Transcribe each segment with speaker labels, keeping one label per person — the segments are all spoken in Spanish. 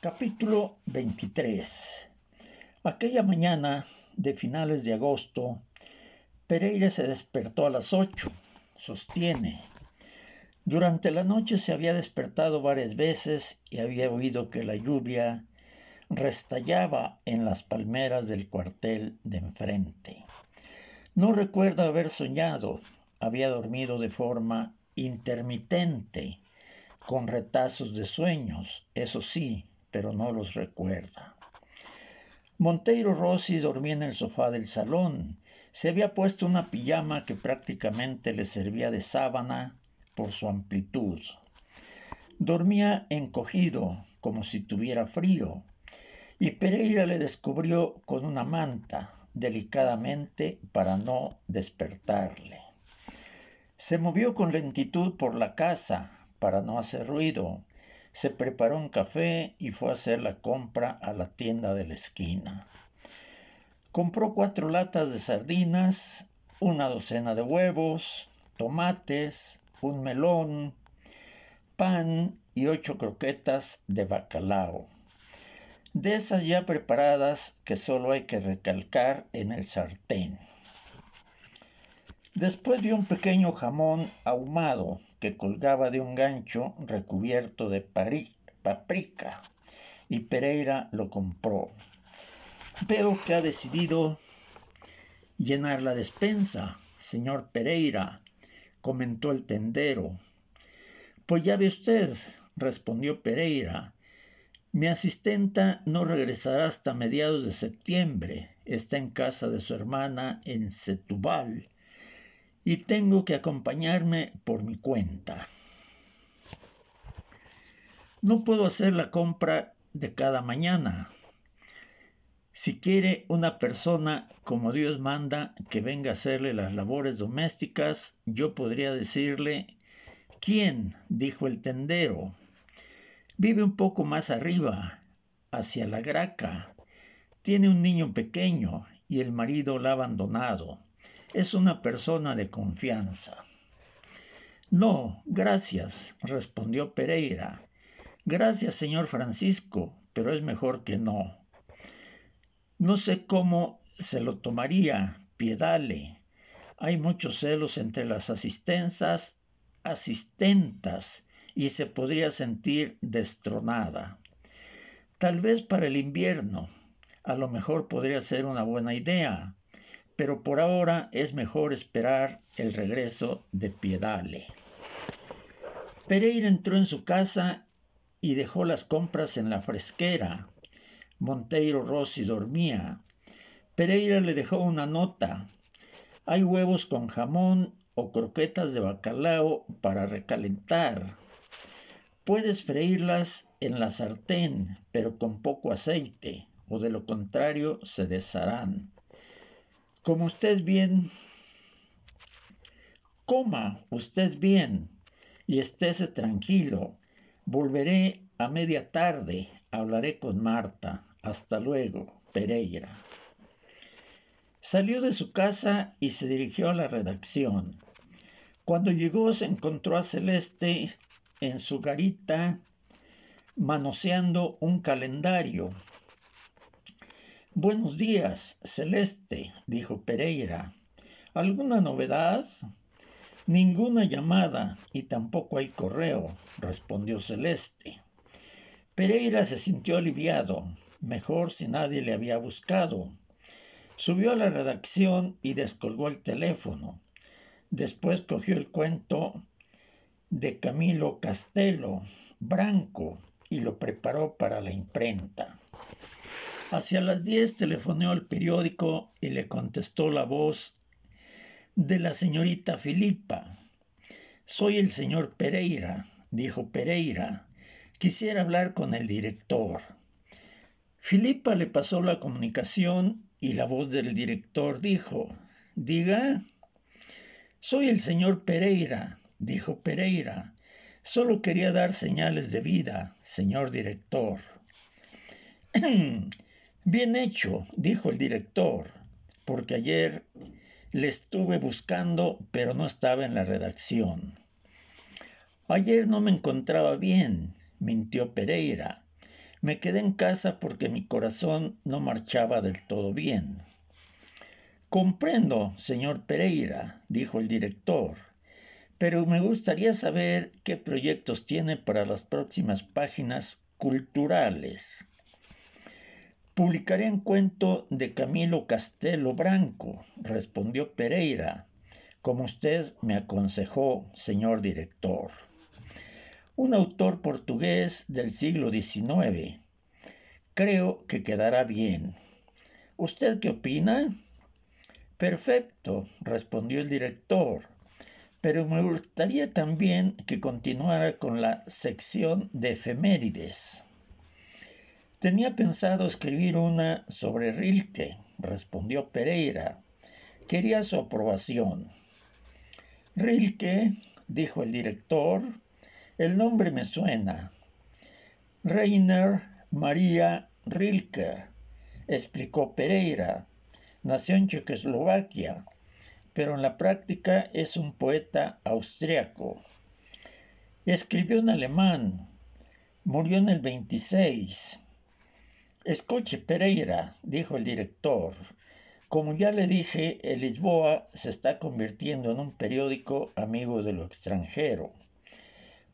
Speaker 1: Capítulo 23. Aquella mañana de finales de agosto, Pereira se despertó a las 8, sostiene. Durante la noche se había despertado varias veces y había oído que la lluvia restallaba en las palmeras del cuartel de enfrente. No recuerda haber soñado, había dormido de forma intermitente, con retazos de sueños, eso sí, pero no los recuerda. Monteiro Rossi dormía en el sofá del salón. Se había puesto una pijama que prácticamente le servía de sábana por su amplitud. Dormía encogido, como si tuviera frío, y Pereira le descubrió con una manta, delicadamente para no despertarle. Se movió con lentitud por la casa, para no hacer ruido, se preparó un café y fue a hacer la compra a la tienda de la esquina. Compró cuatro latas de sardinas, una docena de huevos, tomates, un melón, pan y ocho croquetas de bacalao. De esas ya preparadas que solo hay que recalcar en el sartén. Después vio un pequeño jamón ahumado que colgaba de un gancho recubierto de paprika y Pereira lo compró. Veo que ha decidido llenar la despensa, señor Pereira, comentó el tendero. Pues ya ve usted, respondió Pereira, mi asistenta no regresará hasta mediados de septiembre. Está en casa de su hermana en Setúbal y tengo que acompañarme por mi cuenta. No puedo hacer la compra de cada mañana. Si quiere una persona, como Dios manda, que venga a hacerle las labores domésticas, yo podría decirle, ¿quién? dijo el tendero. Vive un poco más arriba, hacia la graca. Tiene un niño pequeño y el marido la ha abandonado. Es una persona de confianza. No, gracias, respondió Pereira. Gracias, señor Francisco, pero es mejor que no. No sé cómo se lo tomaría, piedale. Hay muchos celos entre las asistencias, asistentas, y se podría sentir destronada. Tal vez para el invierno, a lo mejor podría ser una buena idea, pero por ahora es mejor esperar el regreso de Piedale. Pereira entró en su casa y dejó las compras en la fresquera. Monteiro Rossi dormía. Pereira le dejó una nota. Hay huevos con jamón o croquetas de bacalao para recalentar. Puedes freírlas en la sartén, pero con poco aceite, o de lo contrario se desharán. Como usted bien, coma usted bien y estése tranquilo. Volveré a media tarde, hablaré con Marta. Hasta luego, Pereira. Salió de su casa y se dirigió a la redacción. Cuando llegó se encontró a Celeste en su garita manoseando un calendario Buenos días, Celeste, dijo Pereira. ¿Alguna novedad? Ninguna llamada y tampoco hay correo, respondió Celeste. Pereira se sintió aliviado, mejor si nadie le había buscado. Subió a la redacción y descolgó el teléfono. Después cogió el cuento de Camilo Castelo, Branco, y lo preparó para la imprenta. Hacia las 10 telefoneó al periódico y le contestó la voz de la señorita Filipa. Soy el señor Pereira, dijo Pereira. Quisiera hablar con el director. Filipa le pasó la comunicación y la voz del director dijo, Diga, soy el señor Pereira, dijo Pereira. Solo quería dar señales de vida, señor director. Bien hecho, dijo el director, porque ayer le estuve buscando, pero no estaba en la redacción. Ayer no me encontraba bien, mintió Pereira. Me quedé en casa porque mi corazón no marchaba del todo bien. Comprendo, señor Pereira, dijo el director, pero me gustaría saber qué proyectos tiene para las próximas páginas culturales. Publicaré un cuento de Camilo Castelo Branco, respondió Pereira, como usted me aconsejó, señor director. Un autor portugués del siglo XIX. Creo que quedará bien. ¿Usted qué opina? Perfecto, respondió el director, pero me gustaría también que continuara con la sección de efemérides. Tenía pensado escribir una sobre Rilke, respondió Pereira. Quería su aprobación. Rilke, dijo el director, el nombre me suena. Reiner Maria Rilke, explicó Pereira. Nació en Checoslovaquia, pero en la práctica es un poeta austriaco. Escribió en alemán. Murió en el 26 Escuche, Pereira, dijo el director, como ya le dije, el Lisboa se está convirtiendo en un periódico amigo de lo extranjero.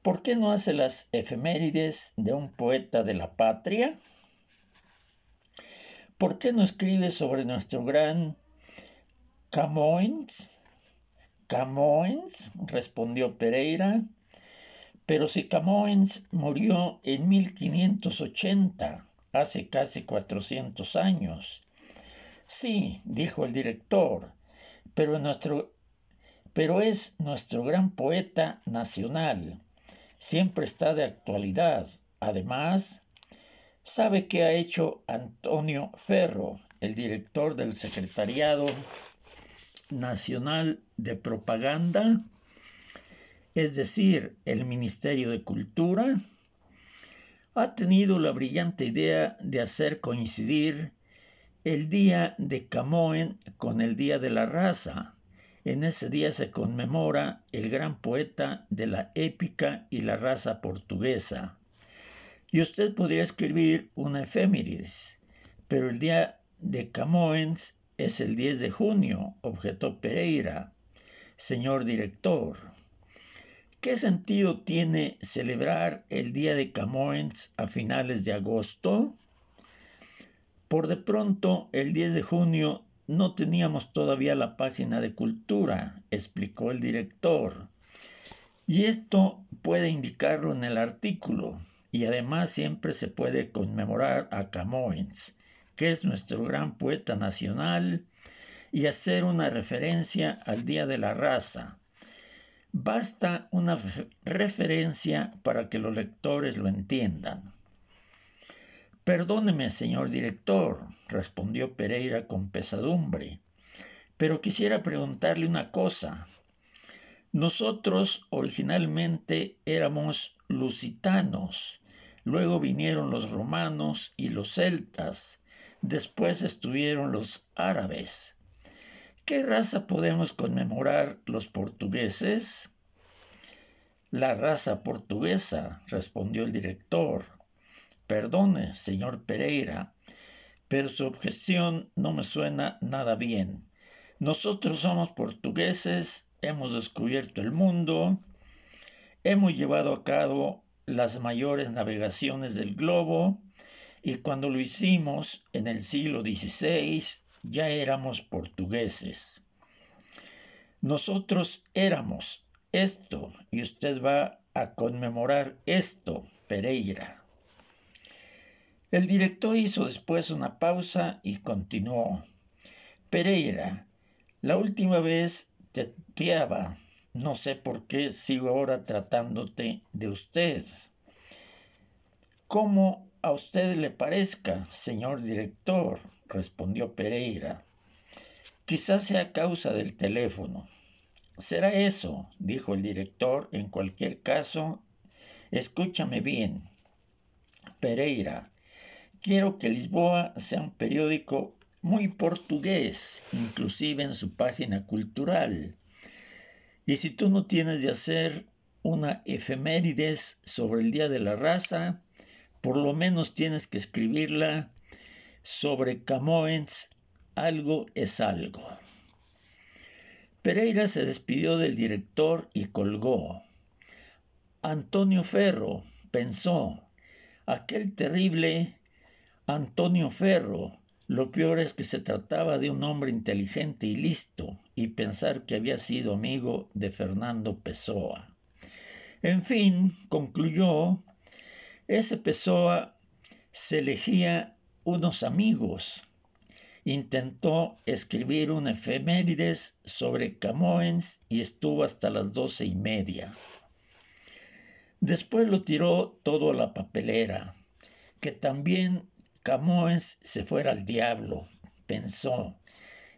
Speaker 1: ¿Por qué no hace las efemérides de un poeta de la patria? ¿Por qué no escribe sobre nuestro gran Camoens? —¿Camoens? respondió Pereira. Pero si Camoens murió en 1580, hace casi 400 años. Sí, dijo el director, pero, nuestro, pero es nuestro gran poeta nacional. Siempre está de actualidad. Además, ¿sabe qué ha hecho Antonio Ferro, el director del Secretariado Nacional de Propaganda? Es decir, el Ministerio de Cultura ha tenido la brillante idea de hacer coincidir el día de Camoen con el día de la raza. En ese día se conmemora el gran poeta de la épica y la raza portuguesa. Y usted podría escribir una efemérides, pero el día de Camoens es el 10 de junio, objetó Pereira. Señor director, ¿Qué sentido tiene celebrar el Día de Camoens a finales de agosto? Por de pronto, el 10 de junio no teníamos todavía la página de cultura, explicó el director. Y esto puede indicarlo en el artículo. Y además siempre se puede conmemorar a Camoens, que es nuestro gran poeta nacional, y hacer una referencia al Día de la Raza, Basta una referencia para que los lectores lo entiendan. Perdóneme, señor director, respondió Pereira con pesadumbre, pero quisiera preguntarle una cosa. Nosotros originalmente éramos lusitanos, luego vinieron los romanos y los celtas, después estuvieron los árabes. ¿Qué raza podemos conmemorar los portugueses? La raza portuguesa, respondió el director. Perdone, señor Pereira, pero su objeción no me suena nada bien. Nosotros somos portugueses, hemos descubierto el mundo, hemos llevado a cabo las mayores navegaciones del globo y cuando lo hicimos en el siglo XVI ya éramos portugueses. Nosotros éramos esto y usted va a conmemorar esto, Pereira. El director hizo después una pausa y continuó. Pereira, la última vez te teaba. No sé por qué sigo ahora tratándote de usted. Como a usted le parezca, señor director? respondió Pereira. Quizás sea causa del teléfono. Será eso, dijo el director. En cualquier caso, escúchame bien. Pereira, quiero que Lisboa sea un periódico muy portugués, inclusive en su página cultural. Y si tú no tienes de hacer una efemérides sobre el Día de la Raza, por lo menos tienes que escribirla sobre Camoens, algo es algo. Pereira se despidió del director y colgó. Antonio Ferro, pensó, aquel terrible Antonio Ferro, lo peor es que se trataba de un hombre inteligente y listo, y pensar que había sido amigo de Fernando Pessoa. En fin, concluyó, ese Pessoa se elegía unos amigos. Intentó escribir un efemérides sobre Camoens y estuvo hasta las doce y media. Después lo tiró todo a la papelera, que también Camoens se fuera al diablo, pensó.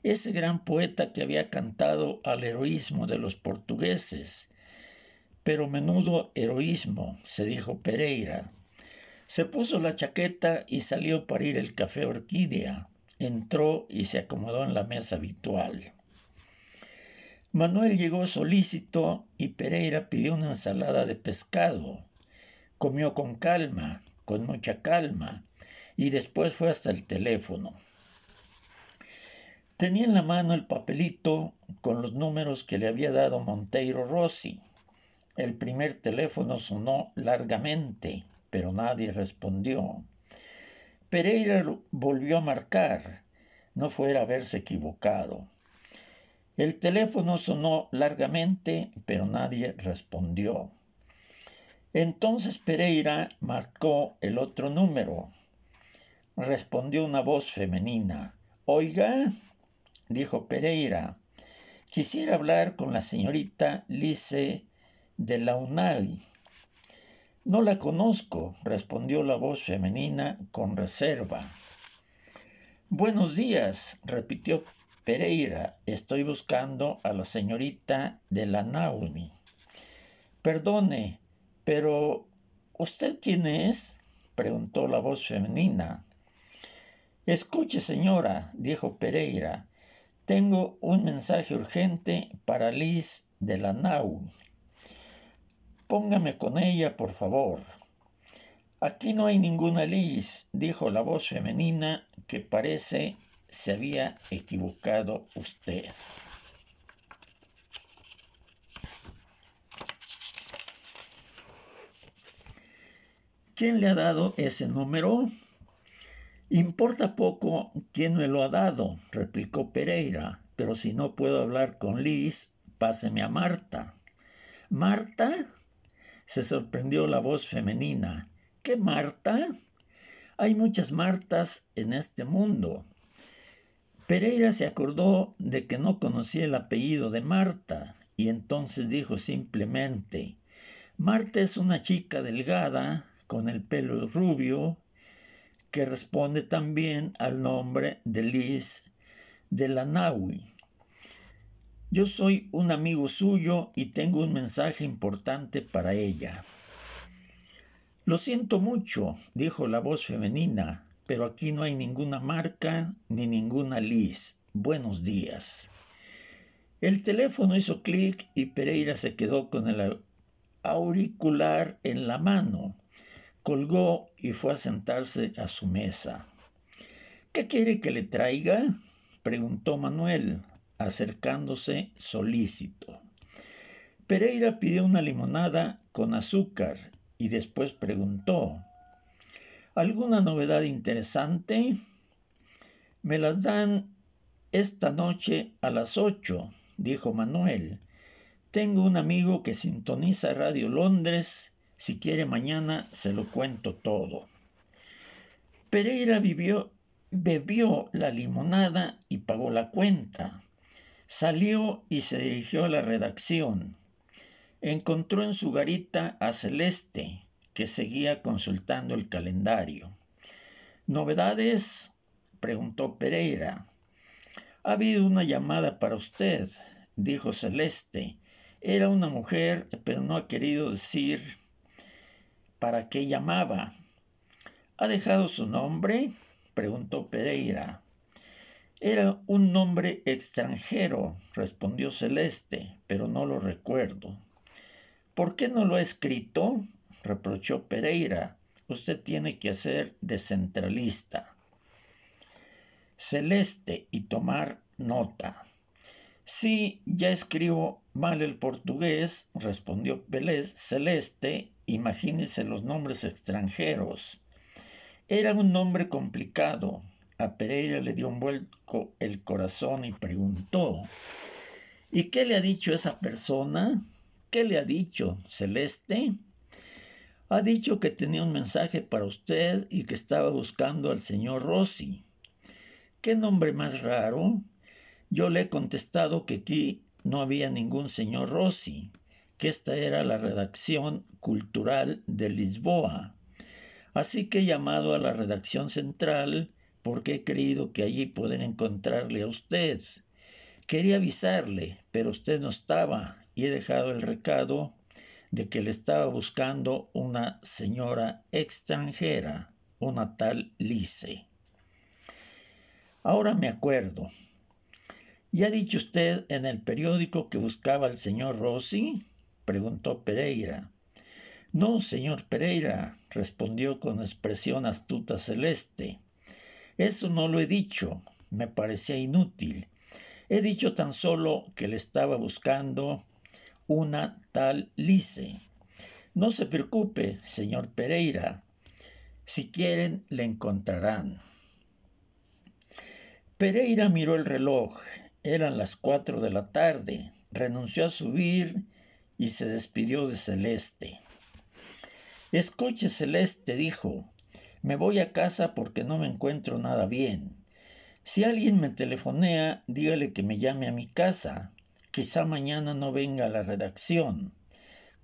Speaker 1: Ese gran poeta que había cantado al heroísmo de los portugueses. Pero menudo heroísmo, se dijo Pereira. Se puso la chaqueta y salió para ir al café Orquídea. Entró y se acomodó en la mesa habitual. Manuel llegó solícito y Pereira pidió una ensalada de pescado. Comió con calma, con mucha calma, y después fue hasta el teléfono. Tenía en la mano el papelito con los números que le había dado Monteiro Rossi. El primer teléfono sonó largamente pero nadie respondió. Pereira volvió a marcar. No fuera haberse equivocado. El teléfono sonó largamente, pero nadie respondió. Entonces Pereira marcó el otro número. Respondió una voz femenina. Oiga, dijo Pereira, quisiera hablar con la señorita Lice de la UNAI. No la conozco, respondió la voz femenina con reserva. Buenos días, repitió Pereira. Estoy buscando a la señorita de la Naumi. Perdone, pero ¿usted quién es? preguntó la voz femenina. Escuche, señora, dijo Pereira. Tengo un mensaje urgente para Liz de la Naumi. Póngame con ella, por favor. Aquí no hay ninguna Liz, dijo la voz femenina que parece se había equivocado usted. ¿Quién le ha dado ese número? Importa poco quién me lo ha dado, replicó Pereira, pero si no puedo hablar con Liz, páseme a Marta. Marta, se sorprendió la voz femenina. ¿Qué Marta? Hay muchas Martas en este mundo. Pereira se acordó de que no conocía el apellido de Marta y entonces dijo simplemente, Marta es una chica delgada, con el pelo rubio, que responde también al nombre de Liz de la Naui. Yo soy un amigo suyo y tengo un mensaje importante para ella. Lo siento mucho, dijo la voz femenina, pero aquí no hay ninguna marca ni ninguna Liz. Buenos días. El teléfono hizo clic y Pereira se quedó con el auricular en la mano. Colgó y fue a sentarse a su mesa. ¿Qué quiere que le traiga? preguntó Manuel, acercándose solícito. Pereira pidió una limonada con azúcar y después preguntó, ¿alguna novedad interesante? Me las dan esta noche a las ocho, dijo Manuel. Tengo un amigo que sintoniza Radio Londres. Si quiere mañana se lo cuento todo. Pereira bebió la limonada y pagó la cuenta. Salió y se dirigió a la redacción. Encontró en su garita a Celeste, que seguía consultando el calendario. ¿Novedades? preguntó Pereira. Ha habido una llamada para usted, dijo Celeste. Era una mujer, pero no ha querido decir para qué llamaba. ¿Ha dejado su nombre? preguntó Pereira. Era un nombre extranjero, respondió Celeste, pero no lo recuerdo. ¿Por qué no lo ha escrito? reprochó Pereira. Usted tiene que hacer descentralista, Celeste y tomar nota. Sí, ya escribo mal el portugués, respondió Celeste, imagínese los nombres extranjeros. Era un nombre complicado, a Pereira le dio un vuelco el corazón y preguntó, ¿y qué le ha dicho esa persona? ¿Qué le ha dicho Celeste? Ha dicho que tenía un mensaje para usted y que estaba buscando al señor Rossi. ¿Qué nombre más raro? Yo le he contestado que aquí no había ningún señor Rossi, que esta era la redacción cultural de Lisboa. Así que he llamado a la redacción central porque he creído que allí pueden encontrarle a usted. Quería avisarle, pero usted no estaba y he dejado el recado de que le estaba buscando una señora extranjera, una tal Lice. Ahora me acuerdo. ¿Ya ha dicho usted en el periódico que buscaba al señor Rossi? preguntó Pereira. No, señor Pereira, respondió con expresión astuta celeste. Eso no lo he dicho, me parecía inútil. He dicho tan solo que le estaba buscando una tal Lice. No se preocupe, señor Pereira. Si quieren, le encontrarán. Pereira miró el reloj. Eran las cuatro de la tarde. Renunció a subir y se despidió de Celeste. Escuche, Celeste, dijo. Me voy a casa porque no me encuentro nada bien. Si alguien me telefonea, dígale que me llame a mi casa. Quizá mañana no venga la redacción.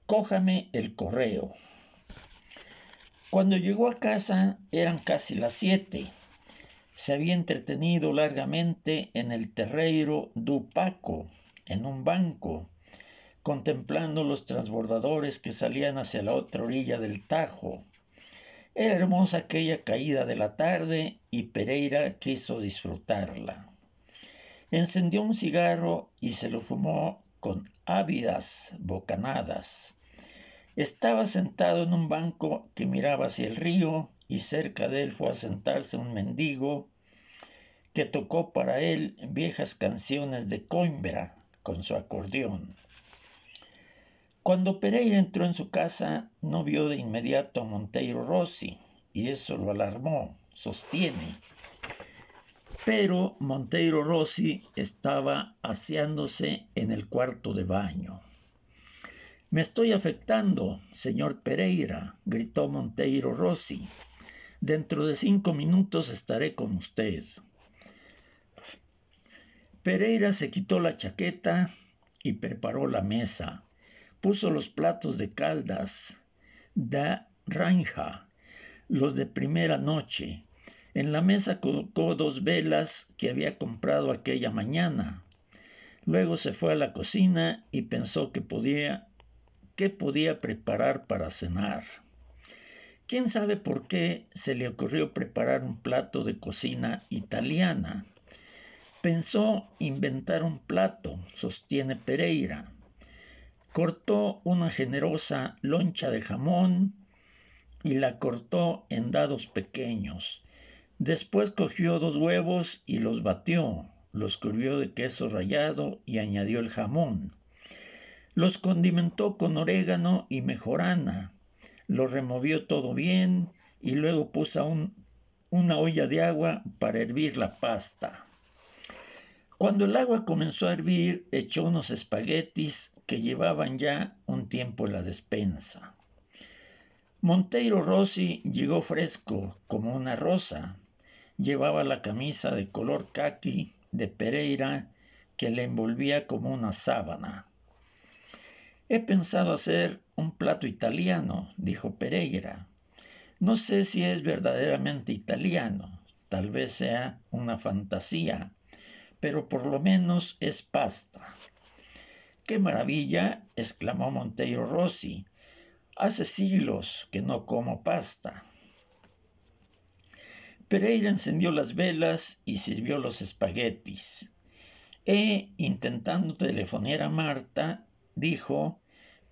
Speaker 1: Cójame el correo. Cuando llegó a casa eran casi las siete. Se había entretenido largamente en el terreiro du Paco, en un banco, contemplando los transbordadores que salían hacia la otra orilla del Tajo. Era hermosa aquella caída de la tarde y Pereira quiso disfrutarla. Encendió un cigarro y se lo fumó con ávidas bocanadas. Estaba sentado en un banco que miraba hacia el río y cerca de él fue a sentarse un mendigo que tocó para él viejas canciones de Coimbra con su acordeón. Cuando Pereira entró en su casa, no vio de inmediato a Monteiro Rossi, y eso lo alarmó, sostiene. Pero Monteiro Rossi estaba aseándose en el cuarto de baño. Me estoy afectando, señor Pereira, gritó Monteiro Rossi. Dentro de cinco minutos estaré con usted. Pereira se quitó la chaqueta y preparó la mesa puso los platos de Caldas, da Ranja, los de primera noche. En la mesa colocó dos velas que había comprado aquella mañana. Luego se fue a la cocina y pensó que podía qué podía preparar para cenar. Quién sabe por qué se le ocurrió preparar un plato de cocina italiana. Pensó inventar un plato, sostiene Pereira cortó una generosa loncha de jamón y la cortó en dados pequeños. Después cogió dos huevos y los batió, los cubrió de queso rallado y añadió el jamón. Los condimentó con orégano y mejorana. Lo removió todo bien y luego puso una olla de agua para hervir la pasta. Cuando el agua comenzó a hervir, echó unos espaguetis que llevaban ya un tiempo en la despensa. Monteiro Rossi llegó fresco como una rosa. Llevaba la camisa de color caqui de Pereira que le envolvía como una sábana. He pensado hacer un plato italiano, dijo Pereira. No sé si es verdaderamente italiano, tal vez sea una fantasía, pero por lo menos es pasta. ¡Qué maravilla! exclamó Monteiro Rossi. Hace siglos que no como pasta. Pereira encendió las velas y sirvió los espaguetis. E, intentando telefonear a Marta, dijo,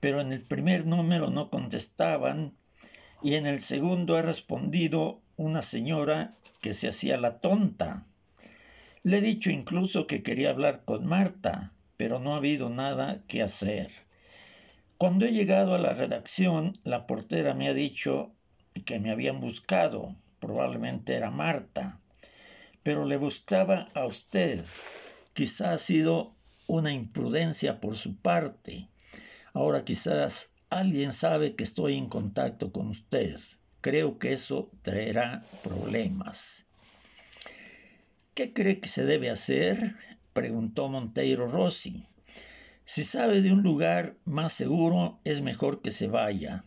Speaker 1: pero en el primer número no contestaban y en el segundo ha respondido una señora que se hacía la tonta. Le he dicho incluso que quería hablar con Marta, pero no ha habido nada que hacer. Cuando he llegado a la redacción, la portera me ha dicho que me habían buscado, probablemente era Marta, pero le buscaba a usted. Quizá ha sido una imprudencia por su parte. Ahora quizás alguien sabe que estoy en contacto con usted. Creo que eso traerá problemas. ¿Qué cree que se debe hacer? preguntó Monteiro Rossi. Si sabe de un lugar más seguro, es mejor que se vaya.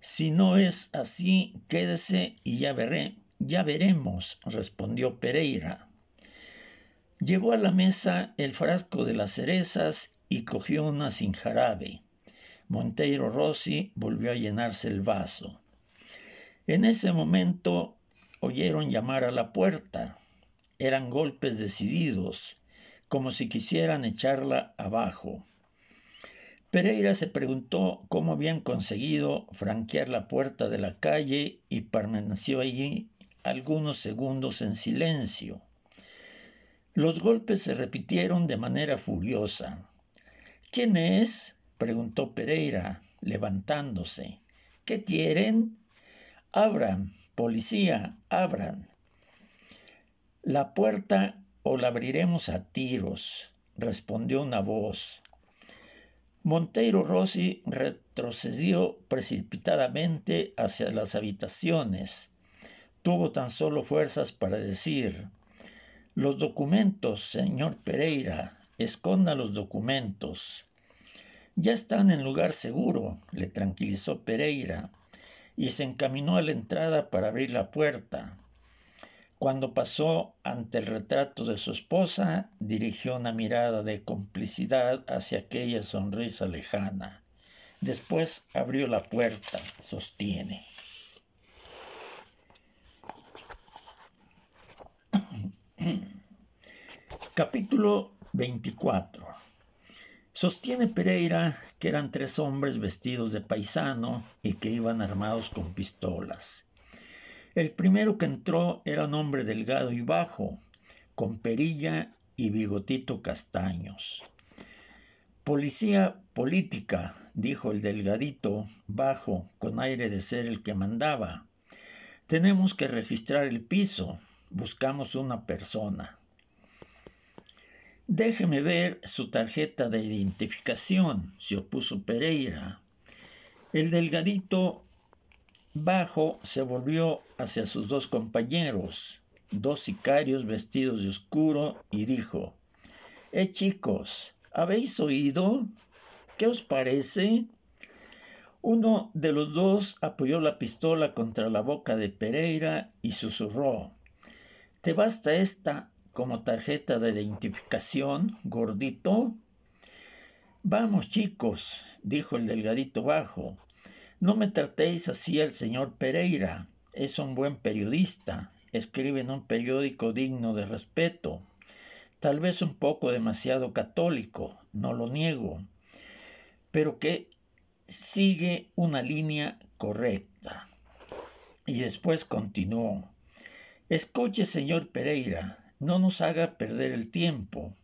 Speaker 1: Si no es así, quédese y ya veré, ya veremos, respondió Pereira. Llevó a la mesa el frasco de las cerezas y cogió una sin jarabe. Monteiro Rossi volvió a llenarse el vaso. En ese momento oyeron llamar a la puerta. Eran golpes decididos como si quisieran echarla abajo. Pereira se preguntó cómo habían conseguido franquear la puerta de la calle y permaneció allí algunos segundos en silencio. Los golpes se repitieron de manera furiosa. ¿Quién es? preguntó Pereira, levantándose. ¿Qué quieren? Abran, policía, abran. La puerta o la abriremos a tiros, respondió una voz. Monteiro Rossi retrocedió precipitadamente hacia las habitaciones. Tuvo tan solo fuerzas para decir Los documentos, señor Pereira, esconda los documentos. Ya están en lugar seguro, le tranquilizó Pereira, y se encaminó a la entrada para abrir la puerta. Cuando pasó ante el retrato de su esposa, dirigió una mirada de complicidad hacia aquella sonrisa lejana. Después abrió la puerta, sostiene. Capítulo 24. Sostiene Pereira que eran tres hombres vestidos de paisano y que iban armados con pistolas. El primero que entró era un hombre delgado y bajo, con perilla y bigotito castaños. Policía política, dijo el delgadito, bajo, con aire de ser el que mandaba. Tenemos que registrar el piso. Buscamos una persona. Déjeme ver su tarjeta de identificación, se opuso Pereira. El delgadito Bajo se volvió hacia sus dos compañeros, dos sicarios vestidos de oscuro, y dijo, Eh chicos, ¿habéis oído? ¿Qué os parece? Uno de los dos apoyó la pistola contra la boca de Pereira y susurró, ¿Te basta esta como tarjeta de identificación, gordito? Vamos chicos, dijo el delgadito bajo, no me tratéis así al señor Pereira. Es un buen periodista. Escribe en un periódico digno de respeto. Tal vez un poco demasiado católico, no lo niego, pero que sigue una línea correcta. Y después continuó. Escuche, señor Pereira, no nos haga perder el tiempo.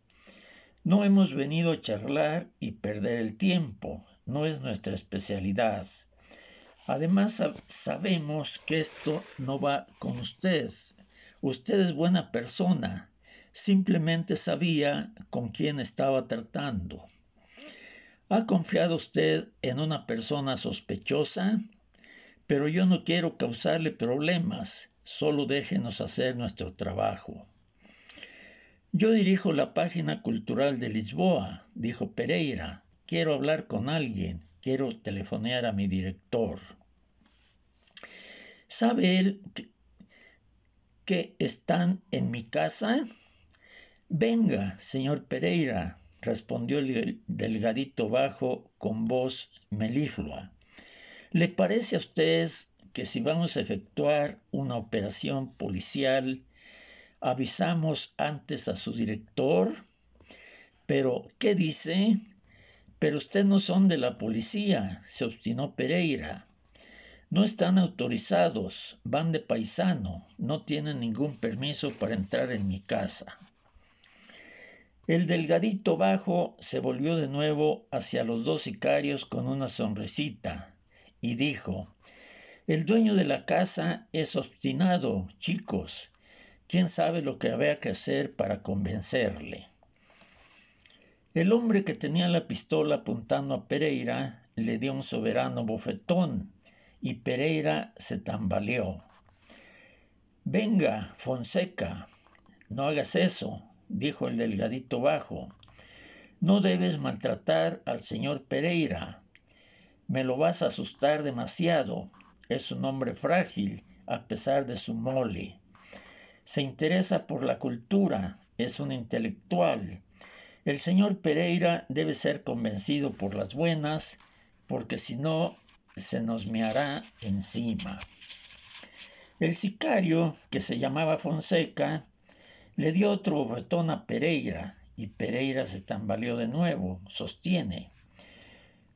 Speaker 1: No hemos venido a charlar y perder el tiempo, no es nuestra especialidad. Además, sabemos que esto no va con usted. Usted es buena persona. Simplemente sabía con quién estaba tratando. ¿Ha confiado usted en una persona sospechosa? Pero yo no quiero causarle problemas. Solo déjenos hacer nuestro trabajo. Yo dirijo la página cultural de Lisboa, dijo Pereira. Quiero hablar con alguien quiero telefonear a mi director. ¿Sabe él que, están en mi casa? Venga, señor Pereira, respondió el delgadito bajo con voz meliflua. ¿Le parece a usted que si vamos a efectuar una operación policial, avisamos antes a su director? Pero, ¿qué dice? Pero usted no son de la policía, se obstinó Pereira. No están autorizados, van de paisano, no tienen ningún permiso para entrar en mi casa. El delgadito bajo se volvió de nuevo hacia los dos sicarios con una sonrisita y dijo, El dueño de la casa es obstinado, chicos. ¿Quién sabe lo que había que hacer para convencerle? El hombre que tenía la pistola apuntando a Pereira le dio un soberano bofetón y Pereira se tambaleó. Venga, Fonseca, no hagas eso, dijo el delgadito bajo. No debes maltratar al señor Pereira. Me lo vas a asustar demasiado. Es un hombre frágil, a pesar de su mole. Se interesa por la cultura, es un intelectual, el señor Pereira debe ser convencido por las buenas, porque si no, se nos meará encima. El sicario, que se llamaba Fonseca, le dio otro bretón a Pereira, y Pereira se tambaleó de nuevo, sostiene.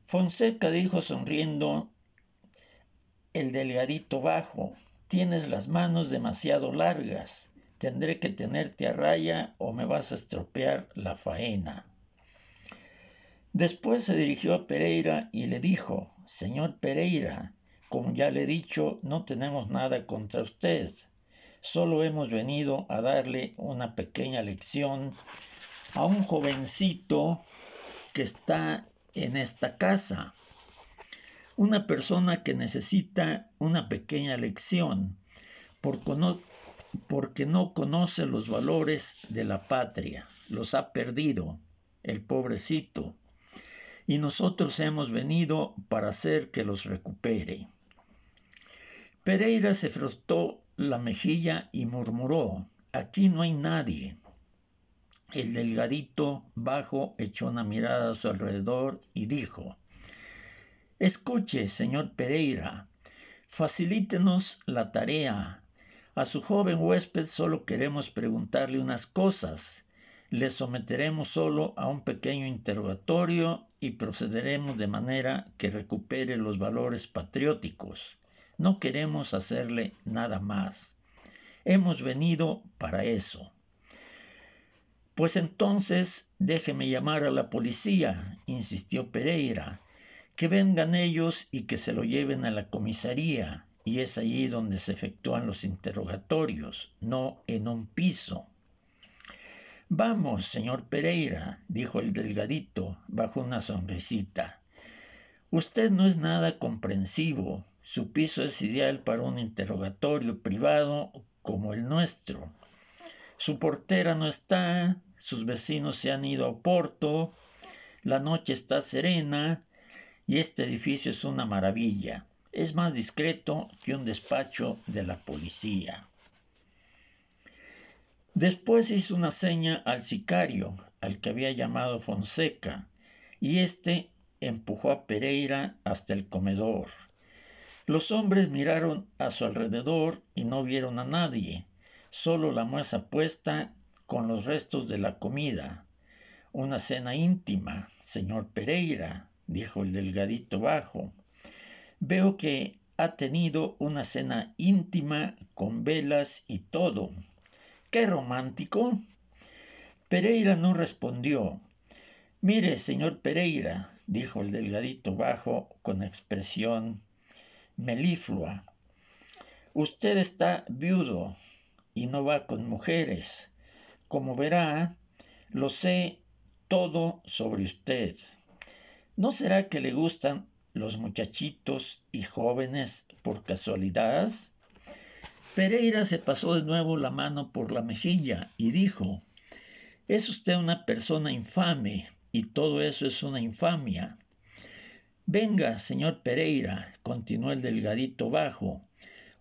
Speaker 1: Fonseca dijo sonriendo el delgadito bajo, tienes las manos demasiado largas tendré que tenerte a raya o me vas a estropear la faena. Después se dirigió a Pereira y le dijo, Señor Pereira, como ya le he dicho, no tenemos nada contra usted. Solo hemos venido a darle una pequeña lección a un jovencito que está en esta casa. Una persona que necesita una pequeña lección por, porque no conoce los valores de la patria, los ha perdido, el pobrecito, y nosotros hemos venido para hacer que los recupere. Pereira se frotó la mejilla y murmuró, aquí no hay nadie. El delgadito bajo echó una mirada a su alrededor y dijo, Escuche, señor Pereira, facilítenos la tarea a su joven huésped solo queremos preguntarle unas cosas. Le someteremos solo a un pequeño interrogatorio y procederemos de manera que recupere los valores patrióticos. No queremos hacerle nada más. Hemos venido para eso. Pues entonces déjeme llamar a la policía, insistió Pereira. Que vengan ellos y que se lo lleven a la comisaría y es allí donde se efectúan los interrogatorios, no en un piso. Vamos, señor Pereira, dijo el delgadito, bajo una sonrisita. Usted no es nada comprensivo. Su piso es ideal para un interrogatorio privado como el nuestro. Su portera no está, sus vecinos se han ido a Porto, la noche está serena y este edificio es una maravilla es más discreto que un despacho de la policía. Después hizo una seña al sicario, al que había llamado Fonseca, y éste empujó a Pereira hasta el comedor. Los hombres miraron a su alrededor y no vieron a nadie, solo la muesa puesta con los restos de la comida. Una cena íntima, señor Pereira, dijo el delgadito bajo. Veo que ha tenido una cena íntima con velas y todo. ¡Qué romántico! Pereira no respondió. Mire, señor Pereira, dijo el delgadito bajo con expresión meliflua, usted está viudo y no va con mujeres. Como verá, lo sé todo sobre usted. ¿No será que le gustan los muchachitos y jóvenes por casualidad? Pereira se pasó de nuevo la mano por la mejilla y dijo, es usted una persona infame y todo eso es una infamia. Venga, señor Pereira, continuó el delgadito bajo,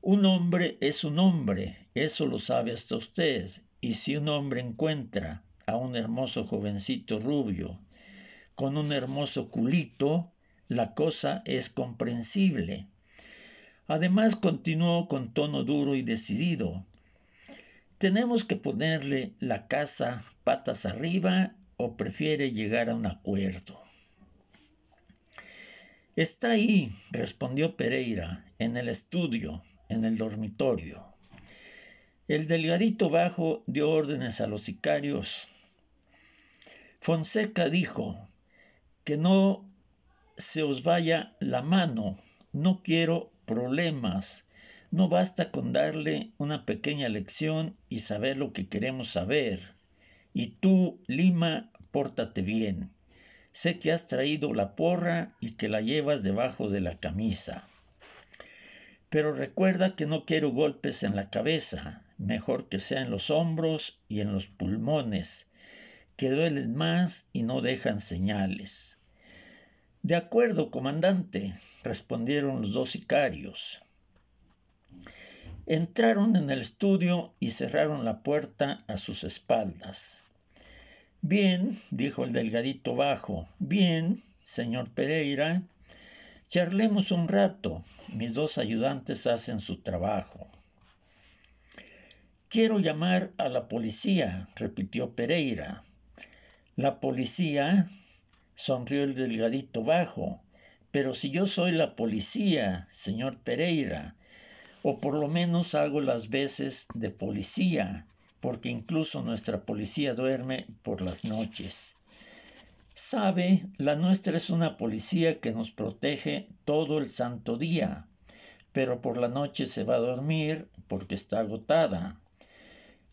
Speaker 1: un hombre es un hombre, eso lo sabe hasta usted, y si un hombre encuentra a un hermoso jovencito rubio, con un hermoso culito, la cosa es comprensible. Además continuó con tono duro y decidido. Tenemos que ponerle la casa patas arriba o prefiere llegar a un acuerdo. Está ahí, respondió Pereira, en el estudio, en el dormitorio. El delgadito bajo dio órdenes a los sicarios. Fonseca dijo que no se os vaya la mano. No quiero problemas. No basta con darle una pequeña lección y saber lo que queremos saber. Y tú, Lima, pórtate bien. Sé que has traído la porra y que la llevas debajo de la camisa. Pero recuerda que no quiero golpes en la cabeza, mejor que sea en los hombros y en los pulmones, que duelen más y no dejan señales. De acuerdo, comandante, respondieron los dos sicarios. Entraron en el estudio y cerraron la puerta a sus espaldas. Bien, dijo el delgadito bajo. Bien, señor Pereira. Charlemos un rato. Mis dos ayudantes hacen su trabajo. Quiero llamar a la policía, repitió Pereira. La policía, sonrió el delgadito bajo. Pero si yo soy la policía, señor Pereira, o por lo menos hago las veces de policía, porque incluso nuestra policía duerme por las noches. Sabe, la nuestra es una policía que nos protege todo el santo día, pero por la noche se va a dormir porque está agotada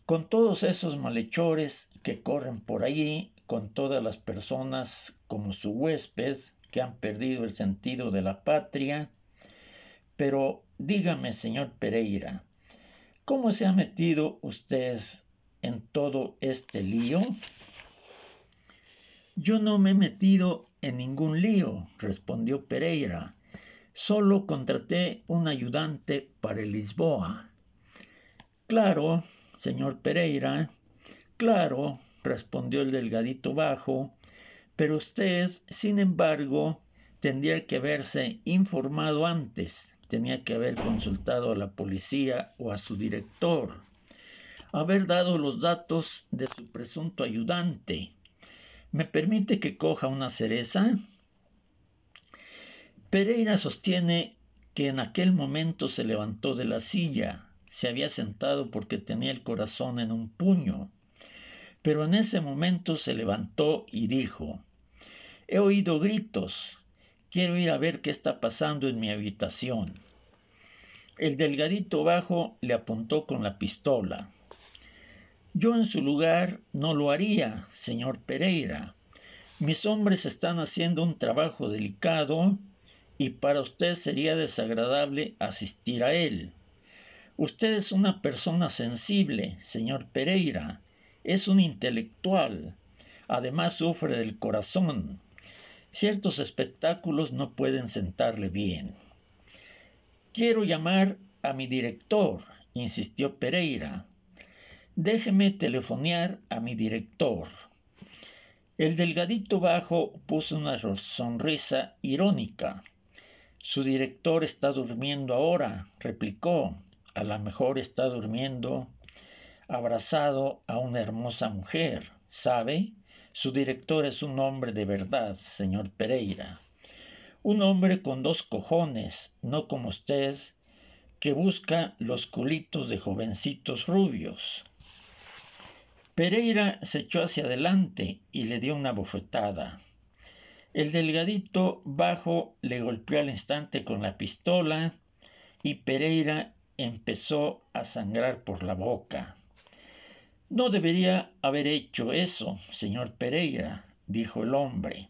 Speaker 1: con todos esos malhechores que corren por allí, con todas las personas como su huésped que han perdido el sentido de la patria. Pero dígame, señor Pereira, ¿cómo se ha metido usted en todo este lío? Yo no me he metido en ningún lío, respondió Pereira. Solo contraté un ayudante para Lisboa. Claro, señor Pereira. Claro, respondió el delgadito bajo, pero usted, sin embargo, tendría que haberse informado antes, tenía que haber consultado a la policía o a su director, haber dado los datos de su presunto ayudante. ¿Me permite que coja una cereza? Pereira sostiene que en aquel momento se levantó de la silla, se había sentado porque tenía el corazón en un puño. Pero en ese momento se levantó y dijo, He oído gritos. Quiero ir a ver qué está pasando en mi habitación. El delgadito bajo le apuntó con la pistola. Yo en su lugar no lo haría, señor Pereira. Mis hombres están haciendo un trabajo delicado y para usted sería desagradable asistir a él. Usted es una persona sensible, señor Pereira, es un intelectual, además sufre del corazón. Ciertos espectáculos no pueden sentarle bien. Quiero llamar a mi director, insistió Pereira. Déjeme telefonear a mi director. El delgadito bajo puso una sonrisa irónica. Su director está durmiendo ahora, replicó a lo mejor está durmiendo abrazado a una hermosa mujer, ¿sabe? Su director es un hombre de verdad, señor Pereira. Un hombre con dos cojones, no como usted, que busca los culitos de jovencitos rubios. Pereira se echó hacia adelante y le dio una bofetada. El delgadito bajo le golpeó al instante con la pistola y Pereira empezó a sangrar por la boca. No debería haber hecho eso, señor Pereira, dijo el hombre.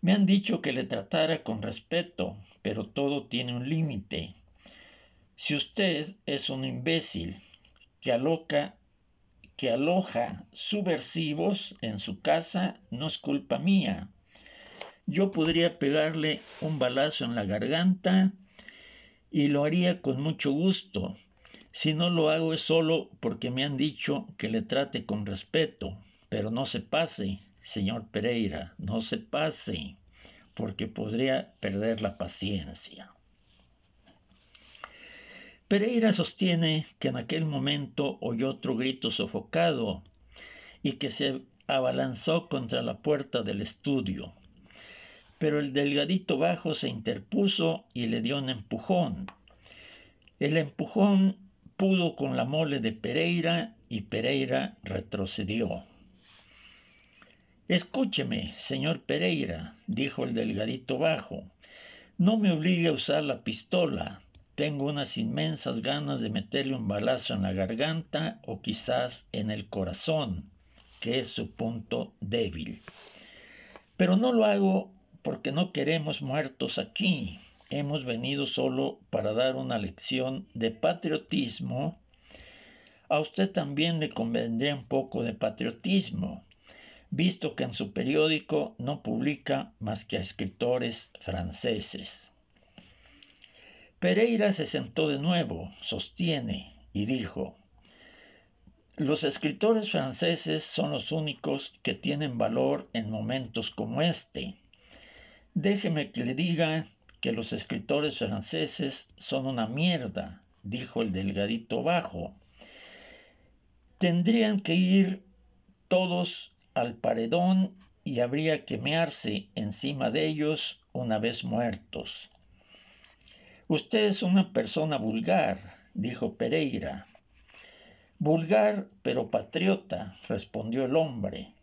Speaker 1: Me han dicho que le tratara con respeto, pero todo tiene un límite. Si usted es un imbécil que aloca, que aloja subversivos en su casa, no es culpa mía. Yo podría pegarle un balazo en la garganta y lo haría con mucho gusto. Si no lo hago es solo porque me han dicho que le trate con respeto, pero no se pase, señor Pereira, no se pase, porque podría perder la paciencia. Pereira sostiene que en aquel momento oyó otro grito sofocado y que se abalanzó contra la puerta del estudio pero el delgadito bajo se interpuso y le dio un empujón. El empujón pudo con la mole de Pereira y Pereira retrocedió. Escúcheme, señor Pereira, dijo el delgadito bajo, no me obligue a usar la pistola. Tengo unas inmensas ganas de meterle un balazo en la garganta o quizás en el corazón, que es su punto débil. Pero no lo hago porque no queremos muertos aquí. Hemos venido solo para dar una lección de patriotismo. A usted también le convendría un poco de patriotismo, visto que en su periódico no publica más que a escritores franceses. Pereira se sentó de nuevo, sostiene, y dijo, los escritores franceses son los únicos que tienen valor en momentos como este. Déjeme que le diga que los escritores franceses son una mierda, dijo el delgadito bajo. Tendrían que ir todos al paredón y habría que mearse encima de ellos una vez muertos. Usted es una persona vulgar, dijo Pereira. Vulgar, pero patriota, respondió el hombre.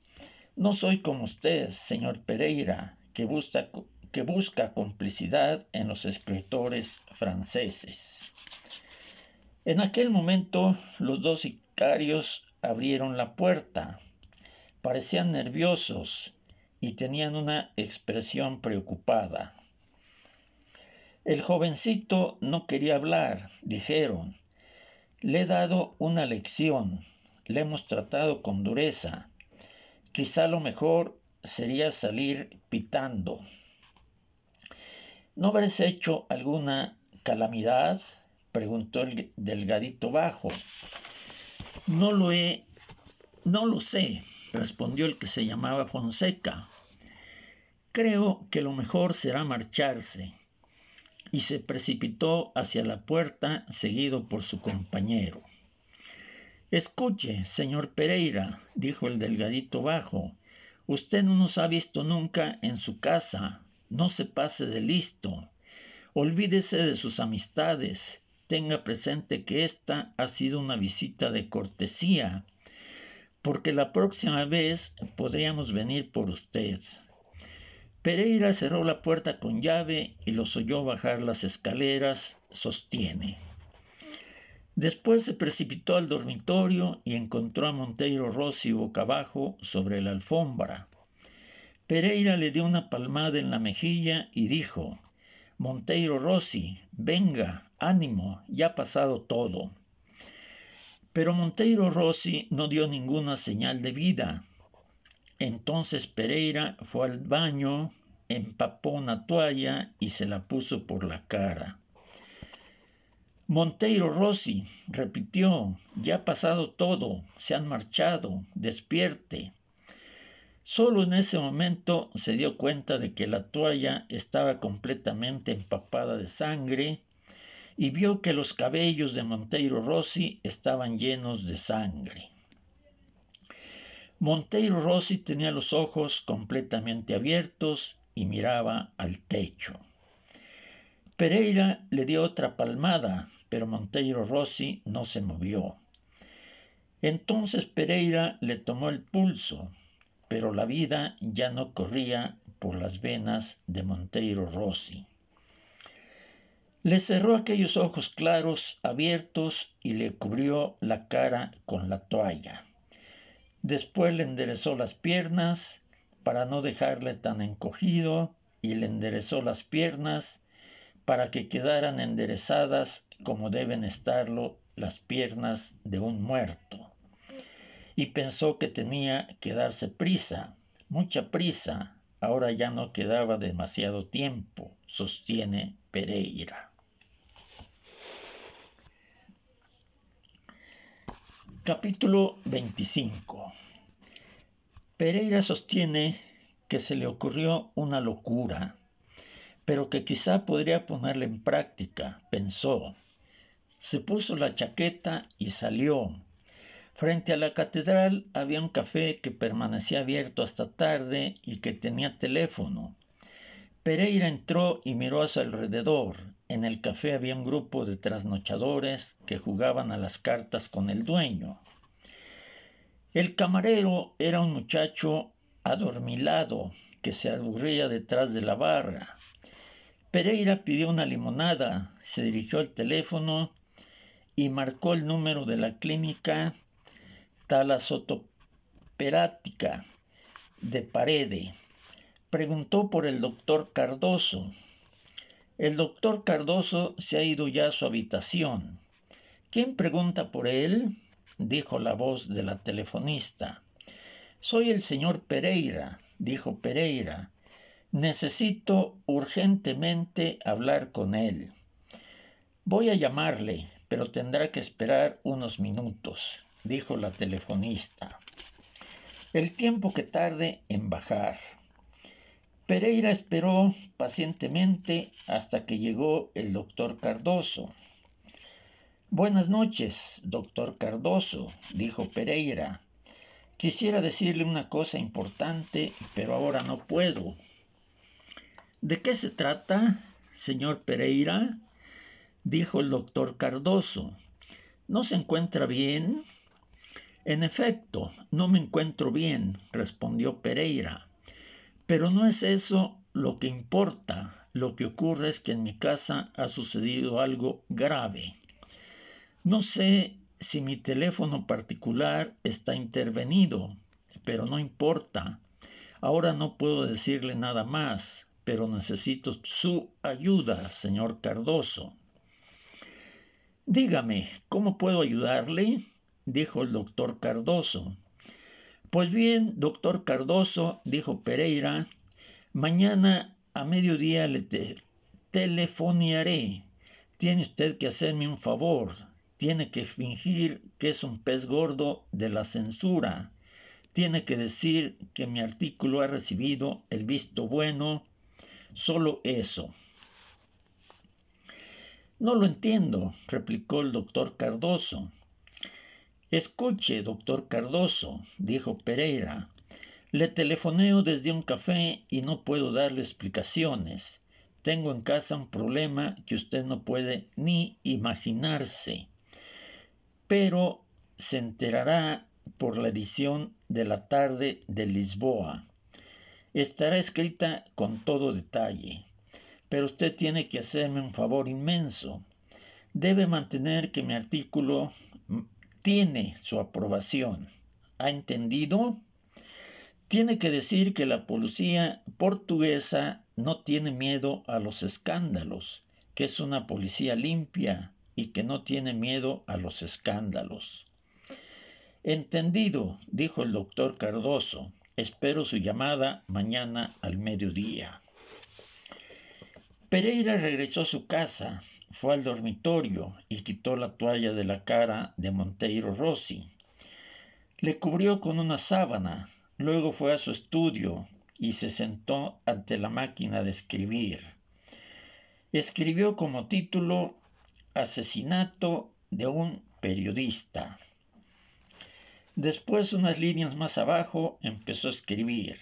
Speaker 1: No soy como usted, señor Pereira, que busca, que busca complicidad en los escritores franceses. En aquel momento los dos sicarios abrieron la puerta. Parecían nerviosos y tenían una expresión preocupada. El jovencito no quería hablar, dijeron. Le he dado una lección, le hemos tratado con dureza. Quizá lo mejor sería salir pitando. ¿No habréis hecho alguna calamidad? preguntó el delgadito bajo. No lo he, no lo sé, respondió el que se llamaba Fonseca. Creo que lo mejor será marcharse. Y se precipitó hacia la puerta, seguido por su compañero. Escuche, señor Pereira, dijo el delgadito bajo, Usted no nos ha visto nunca en su casa. No se pase de listo. Olvídese de sus amistades. Tenga presente que esta ha sido una visita de cortesía, porque la próxima vez podríamos venir por usted. Pereira cerró la puerta con llave y los oyó bajar las escaleras. Sostiene. Después se precipitó al dormitorio y encontró a Monteiro Rossi boca abajo sobre la alfombra. Pereira le dio una palmada en la mejilla y dijo Monteiro Rossi, venga, ánimo, ya ha pasado todo. Pero Monteiro Rossi no dio ninguna señal de vida. Entonces Pereira fue al baño, empapó una toalla y se la puso por la cara. Monteiro Rossi repitió, ya ha pasado todo, se han marchado, despierte. Solo en ese momento se dio cuenta de que la toalla estaba completamente empapada de sangre y vio que los cabellos de Monteiro Rossi estaban llenos de sangre. Monteiro Rossi tenía los ojos completamente abiertos y miraba al techo. Pereira le dio otra palmada pero Monteiro Rossi no se movió. Entonces Pereira le tomó el pulso, pero la vida ya no corría por las venas de Monteiro Rossi. Le cerró aquellos ojos claros abiertos y le cubrió la cara con la toalla. Después le enderezó las piernas para no dejarle tan encogido y le enderezó las piernas para que quedaran enderezadas como deben estarlo las piernas de un muerto. Y pensó que tenía que darse prisa, mucha prisa. Ahora ya no quedaba demasiado tiempo, sostiene Pereira. Capítulo 25. Pereira sostiene que se le ocurrió una locura, pero que quizá podría ponerla en práctica, pensó. Se puso la chaqueta y salió. Frente a la catedral había un café que permanecía abierto hasta tarde y que tenía teléfono. Pereira entró y miró a su alrededor. En el café había un grupo de trasnochadores que jugaban a las cartas con el dueño. El camarero era un muchacho adormilado que se aburría detrás de la barra. Pereira pidió una limonada, se dirigió al teléfono y marcó el número de la clínica talasotoperática de Parede. Preguntó por el doctor Cardoso. El doctor Cardoso se ha ido ya a su habitación. ¿Quién pregunta por él? dijo la voz de la telefonista. Soy el señor Pereira, dijo Pereira. Necesito urgentemente hablar con él. Voy a llamarle, pero tendrá que esperar unos minutos, dijo la telefonista. El tiempo que tarde en bajar. Pereira esperó pacientemente hasta que llegó el doctor Cardoso. Buenas noches, doctor Cardoso, dijo Pereira. Quisiera decirle una cosa importante, pero ahora no puedo. ¿De qué se trata, señor Pereira? dijo el doctor Cardoso. ¿No se encuentra bien? En efecto, no me encuentro bien, respondió Pereira. Pero no es eso lo que importa. Lo que ocurre es que en mi casa ha sucedido algo grave. No sé si mi teléfono particular está intervenido, pero no importa. Ahora no puedo decirle nada más, pero necesito su ayuda, señor Cardoso. Dígame, ¿cómo puedo ayudarle? dijo el doctor Cardoso. Pues bien, doctor Cardoso, dijo Pereira, mañana a mediodía le te telefonearé. Tiene usted que hacerme un favor. Tiene que fingir que es un pez gordo de la censura. Tiene que decir que mi artículo ha recibido el visto bueno. Solo eso. No lo entiendo, replicó el doctor Cardoso. Escuche, doctor Cardoso, dijo Pereira. Le telefoneo desde un café y no puedo darle explicaciones. Tengo en casa un problema que usted no puede ni imaginarse. Pero se enterará por la edición de la tarde de Lisboa. Estará escrita con todo detalle pero usted tiene que hacerme un favor inmenso. Debe mantener que mi artículo mm, tiene su aprobación. ¿Ha entendido? Tiene que decir que la policía portuguesa no tiene miedo a los escándalos, que es una policía limpia y que no tiene miedo a los escándalos. Entendido, dijo el doctor Cardoso. Espero su llamada mañana al mediodía. Pereira regresó a su casa, fue al dormitorio y quitó la toalla de la cara de Monteiro Rossi. Le cubrió con una sábana, luego fue a su estudio y se sentó ante la máquina de escribir. Escribió como título Asesinato de un periodista. Después, unas líneas más abajo, empezó a escribir.